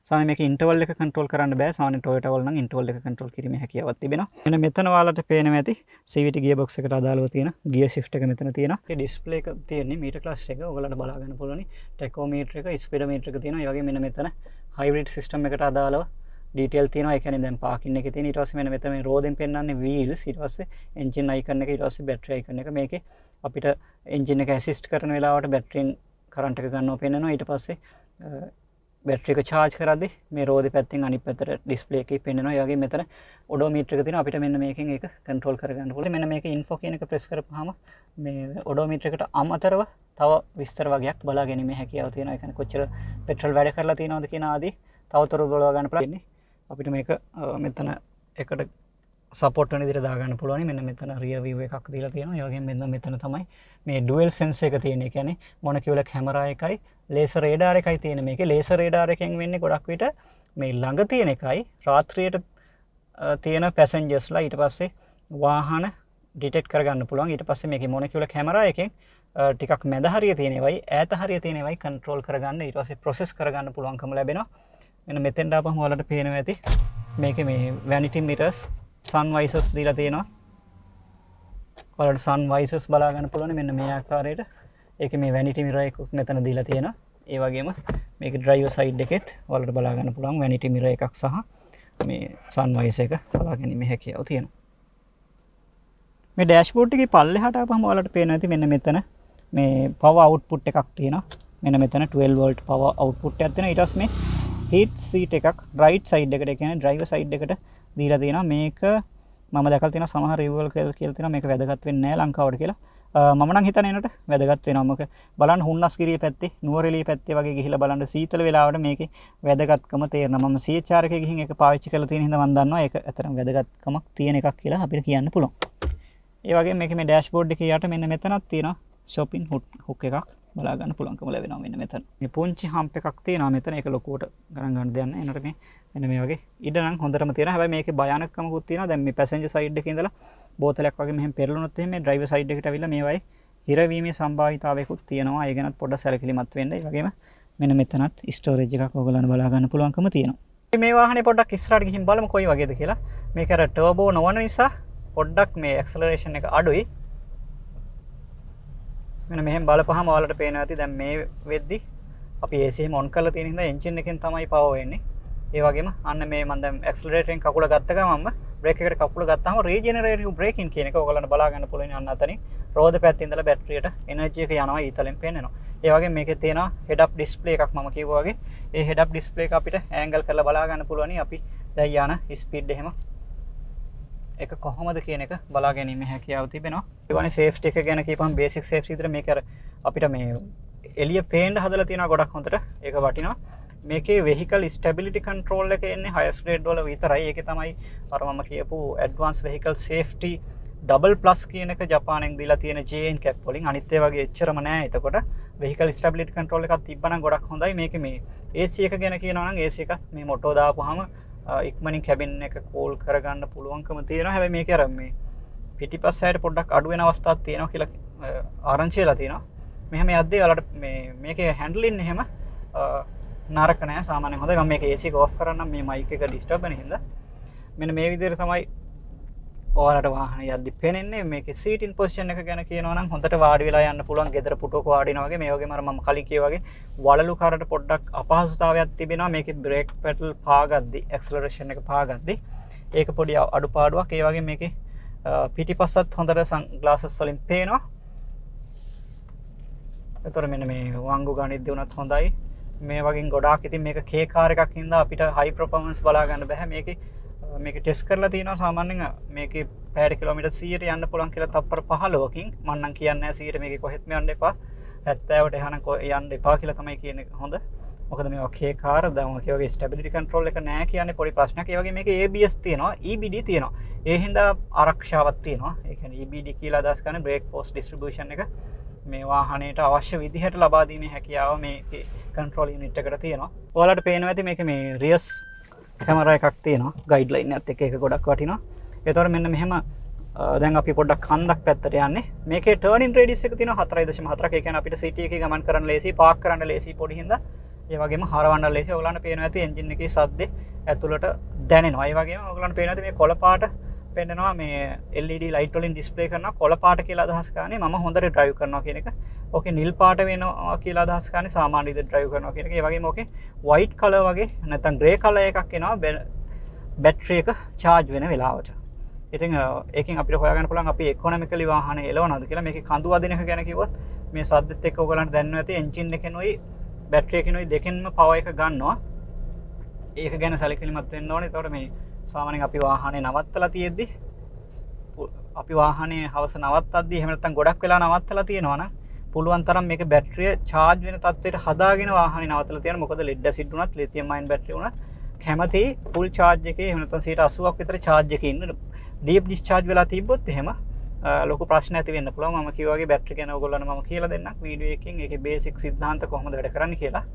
සාම ඉන්ටවල් කටල් කරන්න බෑ සාන ටෝටවල්න ඉන්ටවල් කටල් කිරීම හැකිවත් තිබෙන එන මෙතන වාලට පේන ඇති සිවිට ගිය බොක්ස එකට අදාලව තියෙන ගිය සිිට්ක මෙතන තියෙන ඩිස්පලේක තියන්නේ මීට ලස් එක ඔගලට බලාගන්න පුලනි ටැකෝමීට්‍රික ස්පිඩමීට්‍රික තියෙන යගේ මෙන මෙතන හයිබරිඩ් සිිටම් එකට අදාලව ඩීටේල් තියෙනවා ඒ කියන්නේ දැන් පාකින් එකේ තියෙන ඊට පස්සේ මෙන්න මෙතන මේ රෝදෙන් පෙන්වන්නේ wheels ඊට පස්සේ engine icon එක ඊට පස්සේ battery icon එක මේකේ අපිට engine එක assist කරන වෙලාවට battery කරන්ට් එක ගන්නවා පෙන්වනවා ඊට පස්සේ බැට්‍රික චාර්ජ් කරද මේ රෝධ පැත්තින් අනි පැතර ඩිස්පලේක පෙන්නවා යගේ මෙතර ඔඩෝමිට්‍රික තින අපිට මෙන්න මේකින් එක කටරෝල් කරගන්න හොල මෙන මේක ඉන්ෆෝ කියනක ප්‍රෙස් කරපු හම මේ ඔඩෝමිට්‍රිකට අමතරව තව විස්තර වගේයක් බලා ගැනීම හැකියාව තියෙන එක කොච්චර පෙට්‍රල් වැඩ කරලා තියෙනවද කියෙනආදී තවතොරු බොලගන්න පලන්නේ අපිට මේක මෙතන එකට සපොට නිදිර දාගන්න පුළුවන් මෙන්න මෙතන රියවීව එකක් දීලා තියෙනවා යෝගෙන් මෙන්න මෙතන තමයි මේ ඩුවල් සෙන්ස එක තියෙන කියන්නේ මොනකිවල කැමරා එකයි ලේසර් රේඩාර එකයි තියෙන මේක ලේසර් රේඩාර එකෙන් වෙන්නේ ගොඩක් විට මේ ළඟ තියෙන එකයි රාත්‍රියට තියෙන පැසෙන්ජස්ලා ඊට පස්සේ වාහන ඩිටෙට් කරගන්න පුළුවන් ඊට පස්සේ මේක මොනකිවල කැමරා එකෙන් ටිකක් මැදහරිය තියෙනවයි ඈත හරිය තියෙනවයි කන්ට්‍රෝල් කරගන්න ඊට පස්සේ ප්‍රොසෙස් කරගන්න පුළුවන්කම ලැබෙනවා එන මෙතෙන්ට අප හොලට පේනව ඇති මේක මේ වැනිටි මිටස් සන් වයිසස් දීලා තියෙනවා ඔලට සන් වයිසස් බලාගන්න පුළන මෙන්න මේ ආකාරයට ඒක මේ වැනිටි මිරයෙකුත් මෙතන දීලා තියෙන ඒ වගේම මේක ඩ්‍රයිව සයිඩ් එකෙත් වලට බලාගන්න පුළන් වැනිටි මිර එකක් සහ මේ සන් වයිස එක බලාගැනීම හැකියාව තියෙන මේ ඩෑස්්පෝට්ි පල්ල හට පහම වලට පේන ඇති මෙන්න මෙතන මේ පව අවුට්පුට් එකක් තියෙන මෙන මෙතන 12 වල්ට පව අවුට්පුට් ඇත්තින ඉටස් මේ හිට සීට එකක් රයිට් සයිඩ් එකට කියන ඩ්‍රයිව සයිඩ් එකට දීලා තියෙන මේක මම දැකල් තියෙන සමහ රිවල් කෙල් කියලා තියෙන මේක වැදගත් වෙන්නේ නැහැ ලංකාවට කියලා මම නම් හිතන්නේ නට වැදගත් වෙනවා මොකද බලන්න හුන්නස්ගිරිය පැත්තේ නුවරඑළිය පැත්තේ වගේ ගිහිල්ලා බලන්න සීතල වෙලාවට මේකේ වැදගත්කම තේරෙනවා මම CHR එකේ ගිහින් ඒක පාවිච්චි කරලා තියෙන හින්දා මම දන්නවා ඒක ඇතරම් වැදගත්කමක් තියෙන එකක් කියලා අපිට කියන්න පුළුවන් ඒ වගේ මේක මේ ඩෑෂ්බෝඩ් එකේ යට මෙන්න මෙතනක් තියෙනවා shopping hook එකක් බලාගන්න පුළන්කම ලැබෙනවා මෙන්න මෙතන මේ පුංචි හම්ප එකක් තියෙනවා මෙතන ඒක ලොකුවට ගණන් ගන්න දෙන්න එනට මේ එන්න මේ වගේ ඉඩ නම් හොඳටම තියෙනවා හැබැයි මේකේ භයානකමකුත් තියෙනවා දැන් මේ පැසෙන්ජර් සයිඩ් එකේ ඉඳලා බෝතලයක් වගේ මෙහෙම පෙරළුනොත් එහෙම මේ ඩ්‍රයිවර් සයිඩ් එකට අවිල්ලා මේවයි හිරවීමේ සම්භාවිතාවයකුත් තියෙනවා ඒ ගැනත් පොඩ්ඩක් සැලකිලිමත් වෙන්න ඒ වගේම මෙන්න මෙතනත් ස්ටෝරේජ් එකක් ඔයගොල්ලන්ට බලා ගන්න පුළුවන්කම තියෙනවා මේ වාහනේ පොඩ්ඩක් ඉස්සරහට ගිහින් බලමු කොයි වගේද කියලා මේක අර ටර්බෝ නොවන නිසා පොඩ්ඩක් මේ ඇක්සලරේෂන් එක අඩුයි මෙන මෙහෙම බලපහම ඔයාලට පේනවා ඇති දැන් මේ වෙද්දි අපි AC එහෙම ඔන් කරලා තියෙන හින්දා එන්ජින් එකෙන් තමයි පවර් වෙන්නේ ඒ වගේම අන්න මේ මම දැන් ඇක්සලරේටරෙන් කකුල ගත්ත ගමන්ම බ්‍රේක් එකට කකුල ගත්තාම රීජෙනරේටිව් බ්‍රේකින් කියන එක ඔයගලන්ට බලා ගන්න පුළුවන් අන්න අතනින් රෝද පැත්තේ ඉඳලා බැටරියට එනර්ජි එක යනවා ඊතලෙන් පෙන්වනවා ඒ වගේ මේකේ තියෙනවා head up display එකක් මම කිව්වා වගේ ඒ head up display එක අපිට ඇන්ගල් කරලා බලා ගන්න පුළුවන් අපි දැන් යන ස්පීඩ් එහෙම එක කොහොමද කියන එක බලා ගැනීම හැකියාව තිබෙනවා එවනි සේෆ්ට එක ගැන කියපම් බේසික් සේෆ් සිතර මේ කර අපිට මේ එලිය පේන්ඩ හදල තියෙන ගොඩක් හොඳට එක වටිනවා මේක වෙහිකල් ස්ටබිලිටි කන්ට්‍රෝල් එක එන්නේ හයස් ග්‍රේඩ් ොල විතරයි එක තමයි අරමම කියපු advanced vehicle safety double plus කියනක ජපානෙක් දිලා තියෙන ජයෙන් කැක් පොලින් අනිත්තේ වගේ එච්චරමනෑ එතකොට වෙහිකල් ස්ටබිලිට කන්ට්‍රෝල එකක් තිබන ගොඩක් හොඳයි මේක මේ ඒසියක ගැන කියනවන ඒසික මේ මොටෝ දාපුහම ඉක්මනින් කැබින් එක කෝල් කරගන්න පුළුවන්කම තියෙන හැබ මේ කරන්නේ පිටි පස්සයට පොඩ්ඩක් අඩුවෙන අවස්ථාත් තියෙන කියල ආරංචියලා තියෙන මෙහම අද්දේ වලට මේක හැන්ඩලින් එහෙම නරකනෑ සාමන හොද ගම මේ ඒසි ගෝ් කරන්න මේ මයික ඩිස්ටබන හිද මෙන මේ විදිර තමයි ඕලට වාහන යදදි පෙනෙන්නේ මේක සිටින් පොෂන එක ගැන කියනවන හොඳට වාඩිවෙලා යන්න පුළුවන් ගෙදර පුටුවක වාඩිනවගේ මේෝගේ මරම කලිකවගේ වලු කරට පොඩ්ඩක් අපහසුතාවයක් තිබෙන මේක බ්‍රේක් පැටල් පාගද්දි එක්ස්ලරේෂණ එක පාගද්දි ඒක පොඩි අඩු පාඩුවක් ඒවගේ මේක පිටි පස්සත් හොඳට සං ගලාසස් වලින් පේනවා එතොර මෙන මේ වංගු ගනිද වුණත් හොඳයි මේ වගේ ගොඩාක් ඉතින් මේක කේකාරකක් හිද අපිට හයි ප්‍රපමන්ස් බලාගන්න බැහැ මේකේ මේක ටෙස් කරලා තියෙනවා සාමාන්‍යෙන් මේක පෑඩ කිලමිට සියට යන්න පුළන් කියලා තපර පහලෝකින් මන්නන් කියන්න සිට මේක කොහෙත්ම අන්න එපා ඇත්තෑවට එහන කො යන්න එපා කියලා තමයි කියන හොඳ මොකද මේ ඔකේ කාර දම කියවගේ ස්ටබිලි කන්ට්‍රෝල් එක නෑ කියන්නේ පොඩි ප්‍රශ්නක වගේ මේ ABS තියෙනවා EBD තියෙනවා ඒහින්දා ආරක්ෂාවත් තියෙනවා එක EBD කියලා දස්කන බ්‍රේක් ෆෝස් ඩිස්ට්‍රබෂන් එක මේ වාහනයට අවශ්‍ය විදිහට ලබාදීම හැකියාව මේ කන්ට්‍රෝල් නිට්කට තියෙනවා ඔලට පේන ඇති මේක මේ රියස් කැමර එකක් තියෙන ගයිඩ්ලයින් ඇත් එක ගොඩක් වටිනවා එතවර මෙන්න මෙහෙම දැන් අපි පොඩක් කන්දක් පැත්තර යන්නේ මේක ටර්නින් රඩිස් එක තින හතරයි දශම හතර කියන අපිට සිටිය එක ගමන් කරන්න ලේසි පාක් කරන්න ලේසි පොඩිහිද ඒවගේ හරවන්න ලේසි ඔලන්න පේන ඇති එජින එක සද්ද ඇතුළට දැනෙන අයවගේ ඔගලන් පේනති මේ කොළපාට පෙන්නවා මේ එල්ඩ ලයිටලින් ඩිස්පලේ කරන කොල පාට කියලා දහස්කාන ම හොඳර ්‍රයිව කරන කියනක ඕක නිල් පාට වෙන කියලා දහස්කාන සාමාන්‍යද ්‍රයිව කරන කියනක වගේ මෝක වයිට් කල වගේ නැතන් ග්‍රේ කල එකක් කෙනවා බැට්‍රියක චාජ් වෙන වෙලාවට ඉතින් ඒක අපි හොයගන පුළන් අපි එකොනමිකලි වාහන එලවනද කියලා මේ කඳු අදනක ගැනකිවත් මේ සද්ධත් එක් ඔගලන් දැන්න ඇති එංචින් එක නොයි බැට්‍රියක නොයි දෙකෙන්ම පව එක ගන්නවා ඒක ගැන සැලිකිලිමත් වෙන්න ඕනේ තොට මේ සාමානෙන් අපි වාහනය නවත්තලා තියෙද්දි අපි වාහනේ හවස නවත්තද්දි එහෙම නැත්නම් ගොඩක් වෙලා නවත්තලා තියෙනවනම් පුළුවන් තරම් මේක බැටරිය charge වෙන තත්ත්වයට හදාගෙන වාහනේ නවත්තලා තියෙන මොකද ලෙඩ් ඇසිඩ් උනත් ලිතියම් අයන් බැටරිය උනත් කැමති full charge එකේ එහෙම නැත්නම් 80ක් විතර charge එකේ ඉන්න deep discharge වෙලා තිබ්බොත් එහෙම ලොකු ප්‍රශ්න ඇති වෙන්න පුළුවන් මම කිව්වාගේ බැටරි ගැන ඕගොල්ලන්ට මම කියලා දෙන්නම් වීඩියෝ එකකින් ඒකේ බේසික් සිද්ධාන්ත කොහොමද වැඩ කරන්නේ කියලා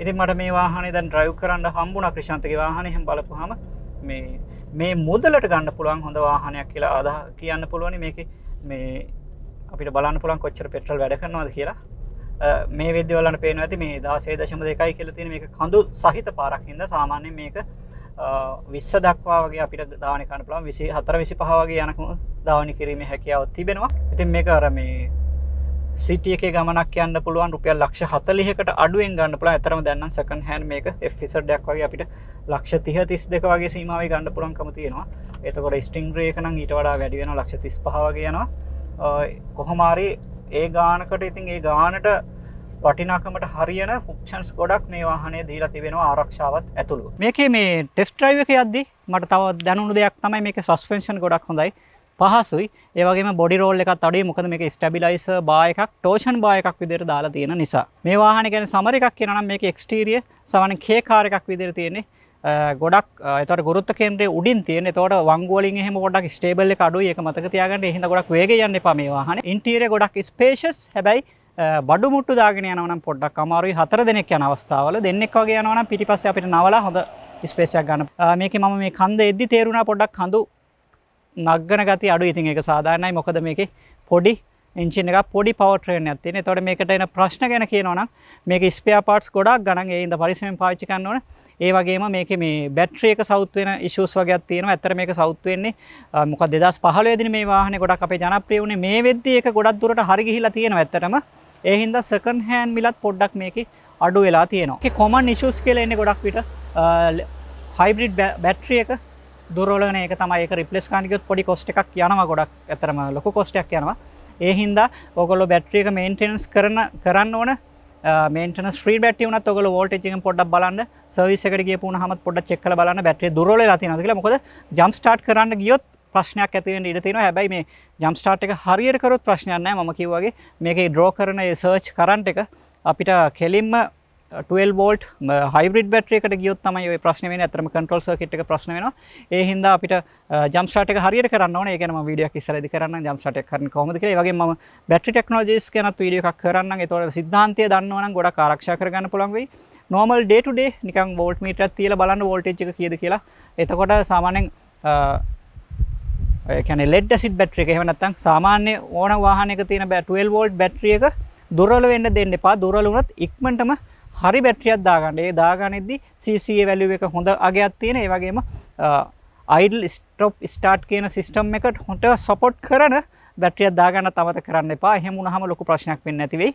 ඉතින් මට මේ වාහනේ දැන් ්‍රයිව් කරන්න හම්බුණ ක්‍රෂන්තක වාහනයහම බලපුහම මේ මේ මුදලට ගන්න පුළුවන් හොඳ වාහනයක් කියලා අද කියන්න පුළුවනි මේක මේ අපිට බලන්න පුළන් කොච්චර පෙටල් වැඩ කරනවාද කියලා මේ විද්‍යවලන්න පේන ඇති මේ දාසේ දශම දෙකයි කියලතින මේ කඳු සහිත පාරක්හිද සාමාන්‍ය මේක විස්ස දක්වාගේ අපිට දානකන්න පුළන් විසි හතර විසි පහවගේ යනකු දාවනි කිරීම හැකියාවත් තිබෙනවා ඉතින් මේ අර මේ සිටිය එක ගමනක් යන්න පුළුවන් රුපියල් ලක්ෂ හතලිහකට අඩුවෙන් ගන්න පුළ ඇතරම දන්න සකන් හැන් මේක එෆිසඩක් වගේ අපිට ලක්ෂ තිහ තිස් දෙක වගේ සීමාව ගන්න පුළන් කමතියෙනවා එතකොට ස්ටිං රේකන ඊට වඩා වැඩි වෙන ලක්ෂ තිස් පහවගයනවා කොහොමාරි ඒ ගානකට ඉතින් ඒ ගානට වටිනාකමට හරියන ෆක්ෂන්ස් ගොඩක් මේ වාහනය දීලා තිබෙනවා ආරක්ෂාවත් ඇතුළු මේක මේ ටෙස්ට්‍රයිව එක අද්දි මට තව දැනුණු දෙයක් තමයි මේක සස්පෙන්ෂන් ගොඩක් හොඳයි පහසුයි ඒවගේ බොඩි රෝල් එකක් අඩේ මොකද මේක ස්ටබිලයිස බා එකක් ටෝෂන් බා එකක් විදිහට දාලා තියෙන නිසා මේ වාහනේ ගැන සමර එකක් කියනවා නම් මේක එක්ස්ටීරියර් සමහරවිට කේ කාර් එකක් විදිහට තියෙන්නේ ගොඩක් ඒතර ගුරුත්ව කේන්ද්‍රයේ උඩින් තියෙන. ඒතකොට වංගු වලින් එහෙම ගොඩක් ස්ටේබල් එක අඩුයි. ඒක මතක තියාගන්න. ඒ හින්දා ගොඩක් වේගෙ යන්න එපා මේ වාහනේ. ඉන්ටීරියර් ගොඩක් ස්පේෂස්. හැබැයි බඩු මුට්ටු දාගෙන යනවා නම් පොඩ්ඩක් අමාරුයි. හතර දෙනෙක් යන අවස්ථාවල දෙන්නෙක් වගේ යනවා නම් පිටිපස්සේ අපිට නවලා හොඳ ස්පේස් එකක් ගන්න. මේකේ මම මේ කන්ද එද්දි තේරුණා පොඩ්ඩක් හඳු නග්ගන ගති අඩු ඉතින් එක සාධාරණයි මොකද මේක පොඩි එංචින එක පොඩි පවට්‍රයෙන් ඇතින තොට මේකට එන ප්‍රශ්න ගැන කියනවන මේක ස්පයා පාට්ස් ගොඩක් ගනන් ඒද පරිසමෙන් පාචි කන්නවන ඒ වගේම මේක මේ බැට්‍රියක සෞත්වෙන ඉශෂස් වගේ තියෙන ඇතර මේක සෞත්වවෙන්නේ මොක දෙදස් පහල දන මේ වාහන ගොඩක් අපේ ජනප්‍රියවුණේ මේ වෙද්දිය එක ගොඩක් දුරට හරිගිහිලා තියෙන ඇතරම ඒහින්ද සකන් හෑන් මිලත් පොඩ්ඩක් මේක අඩු වෙලා තියෙනවා කොමන් නිශෂස් කියලෙන්නේ ගොඩක් විට හයිබරිඩ් බැට්‍රියක දුරලන ඒක තමයි එක රිපලස් කානිකත් පොඩි කොස්ට එකක් යනවා ගොඩක් ඇතරම ලොක කොස්ටයක් යනවා ඒහින්ද ඔගොලො බැට්‍රියක මේන්ටෙනස් කරන කරන්න ඕන මේටන ්‍රී බැටව න ොල ෝට චික පොඩක් බලන්න සවිසකගේ පුන හම පොඩ චෙක්ල බලන්න බැටේ දුරල ති නදක මොද ජම් ටාට් කරන්න ගියොත් ප්‍රශ්නයක් ඇතිවෙන් ඉඩ තින හැබයි මේ ජම්ස්ටාට් එක හරියට කරොත් ප්‍රශ්නයන්න මකිවගේ මේක ඩ්‍රෝ කරන සර්ච් කරන්ට එක අපිට කෙලින්ම 12 වෝල්ට් හයිබ්‍රිඩ් බැටරි එකට ගියොත් තමයි ඔය ප්‍රශ්නේ වෙන්නේ. අතරම කන්ට්‍රෝල් සර්කිට් එක ප්‍රශ්න වෙනවා. ඒ හින්දා අපිට ජම්ප් ස්ටාර්ට් එක හරියට කරන්න ඕනේ. ඒ ගැන මම වීඩියෝ එකක් ඉස්සරහදී කරන්නම් ජම්ප් ස්ටාර්ට් එක කරන්න කොහොමද කියලා. ඒ වගේම මම බැටරි ටෙක්නොලොජිස් ගැනත් වීඩියෝ එකක් කරන්නම්. ඒතකොට සිද්ධාන්තය දන්නවා නම් ගොඩක් ආරක්ෂා කරගන්න පුළුවන් වෙයි. normal day to day නිකන් වෝල්ට් මීටරයක් තියලා බලන්න වෝල්ටේජ් එක කීයද කියලා. එතකොට සාමාන්‍යයෙන් කැන ලෙඩ් සිට බැට්‍ර එක හෙමනත්තන් සාමාන්‍ය ඕන වාහනක තියන බැටවල් වෝල්ඩ් බැට්‍රියක දුරල වෙන්න දෙන්න එපා දුරල වුණත් ඉක්මටම හරි බැටරියක් දාගන්න ඒ දාගනෙද්දි CCA වැලියු එක හොඳ අගයක් තියෙන ඒ වගේම අයිඩල් ස්ටොප් ස්ටාර්ට් කියන සිස්ටම් එකට හොඳ සපෝට් කරන බැටරියක් දාගන්න තමත කරන්න එපා එහෙම වුණාම ලොකු ප්‍රශ්නයක් වෙන්නේ නැති වෙයි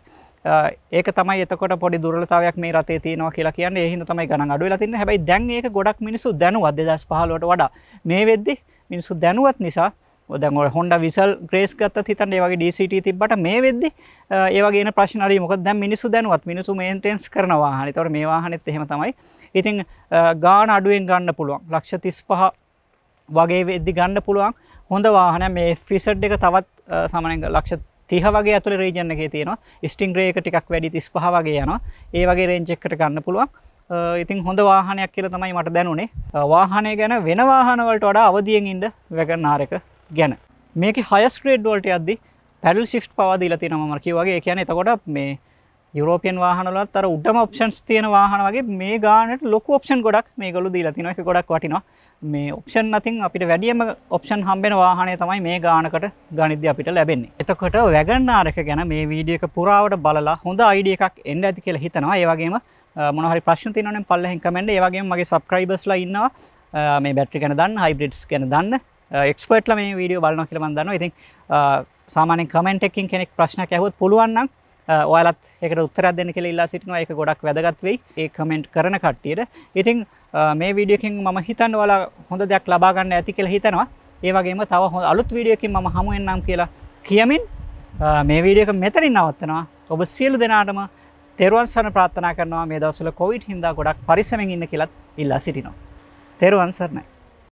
ඒක තමයි එතකොට පොඩි දුර්ලතාවයක් මේ රතේ තියෙනවා කියලා කියන්නේ ඒ හින්දා තමයි ගණන් අඩු වෙලා තින්නේ. හැබැයි දැන් ඒක ගොඩක් මිනිස්සු දැනුවත් 2015ට වඩා. මේ වෙද්දි මිනිස්සු දැනුවත් නිසා දැන් ඔය Honda Visual Grace ගත්තත් හිතන්න ඒ වගේ DCT තිබ්බට මේ වෙද්දි ඒ වගේ එන ප්‍රශ්න අඩුයි මොකද දැන් මිනිස්සු දැනුවත් මිනිස්සු මේන්ටේන්ස් කරන වාහන. ඒතකොට මේ වාහනේත් එහෙම තමයි. ඉතින් ගාන අඩුවෙන් ගන්න පුළුවන්. ලක්ෂ 35 වගේ වෙද්දි ගන්න පුළුවන්. හොඳ වාහනයක් මේ ෆිසඩ් එක තවත් සමනෙන් ලක්ෂ 30 වගේ ඇතුළේ රීජන් එකේ තියෙනවා. ස්ටින්ග්‍රේ එක ටිකක් වැඩි 35 වගේ යනවා. ඒ වගේ රේන්ජ් එකකට ගන්න පුළුවන්. ඉතින් හොඳ වාහනයක් කියලා තමයි මට දැනුනේ. වාහනය ගැන වෙන වාහනවලට වඩා අවදියෙන් ඉන්න වැගන් ආරක ගැන මේක හයස් ක්‍රේඩ් වෝල්ට අද්දි පැඩල් ශිප් පවාදීලා තියෙන මරකි වගේ කියන එතකොට මේ යුරෝපියන් වාහනලත් අර උඩම ඔප්ෂන්ස් තියෙන වාහන වගේ මේ ගානට ලොක ඔප්ෂන් ගොඩක් මේ ගොලු දී ලතින එක ගොඩක් වටිනවා මේ ඔප්ෂන් නතින් අපිට වැඩියම ඔප්ෂන් හම්බෙන වාහනය තමයි මේ ගානකට ගනිද්‍ය අපිට ලැබෙන්නේ එතකොට වැගන්නාරක ගැන මේ වීඩියක පුරාවට බලලා හොඳ අයිඩිය එකක් එන්න ඇති කියලා හිතනවා ඒවගේම මොනහරි ප්‍රශ්න තියනන පල්ලහෙන් කමෙන්ඩ ඒවගේ මගේ සබ්ක්‍රයිබස්ලා ඉන්නවා මේ බැට්‍රි ගැන දන්න හයිබ්‍රිඩ්ස් ගැන දන්න එක්ස්පර්ට්ල uh, මේ වීඩියෝ බලනවා කියලා මම දන්නවා. ඉතින් uh, සාමාන්‍යයෙන් කමෙන්ට් එකකින් කෙනෙක් ප්‍රශ්නයක් ඇහුවොත් පුළුවන් නම් uh, ඔයාලත් ඒකට උත්තරයක් දෙන්න කියලා ඉල්ලා සිටිනවා. ඒක ගොඩක් වැදගත් වෙයි. ඒ කමෙන්ට් කරන කට්ටියට. ඉතින් මේ වීඩියෝ එකෙන් මම හිතන්නේ ඔයාලා හොඳ දෙයක් ලබා ගන්න ඇති කියලා හිතනවා. ඒ වගේම තව හොඳ අලුත් වීඩියෝ එකකින් මම හමු වෙනම් කියලා කියමින් මේ වීඩියෝ එක මෙතනින් නවත්තනවා. ඔබ සියලු දෙනාටම තෙරුවන් සරණ ප්‍රාර්ථනා කරනවා මේ දවස්වල කොවිඩ් හින්දා ගොඩක් පරිස්සමෙන් ඉන්න කියලාත් ඉල්ලා සිටිනවා. තෙරුවන් සරණයි.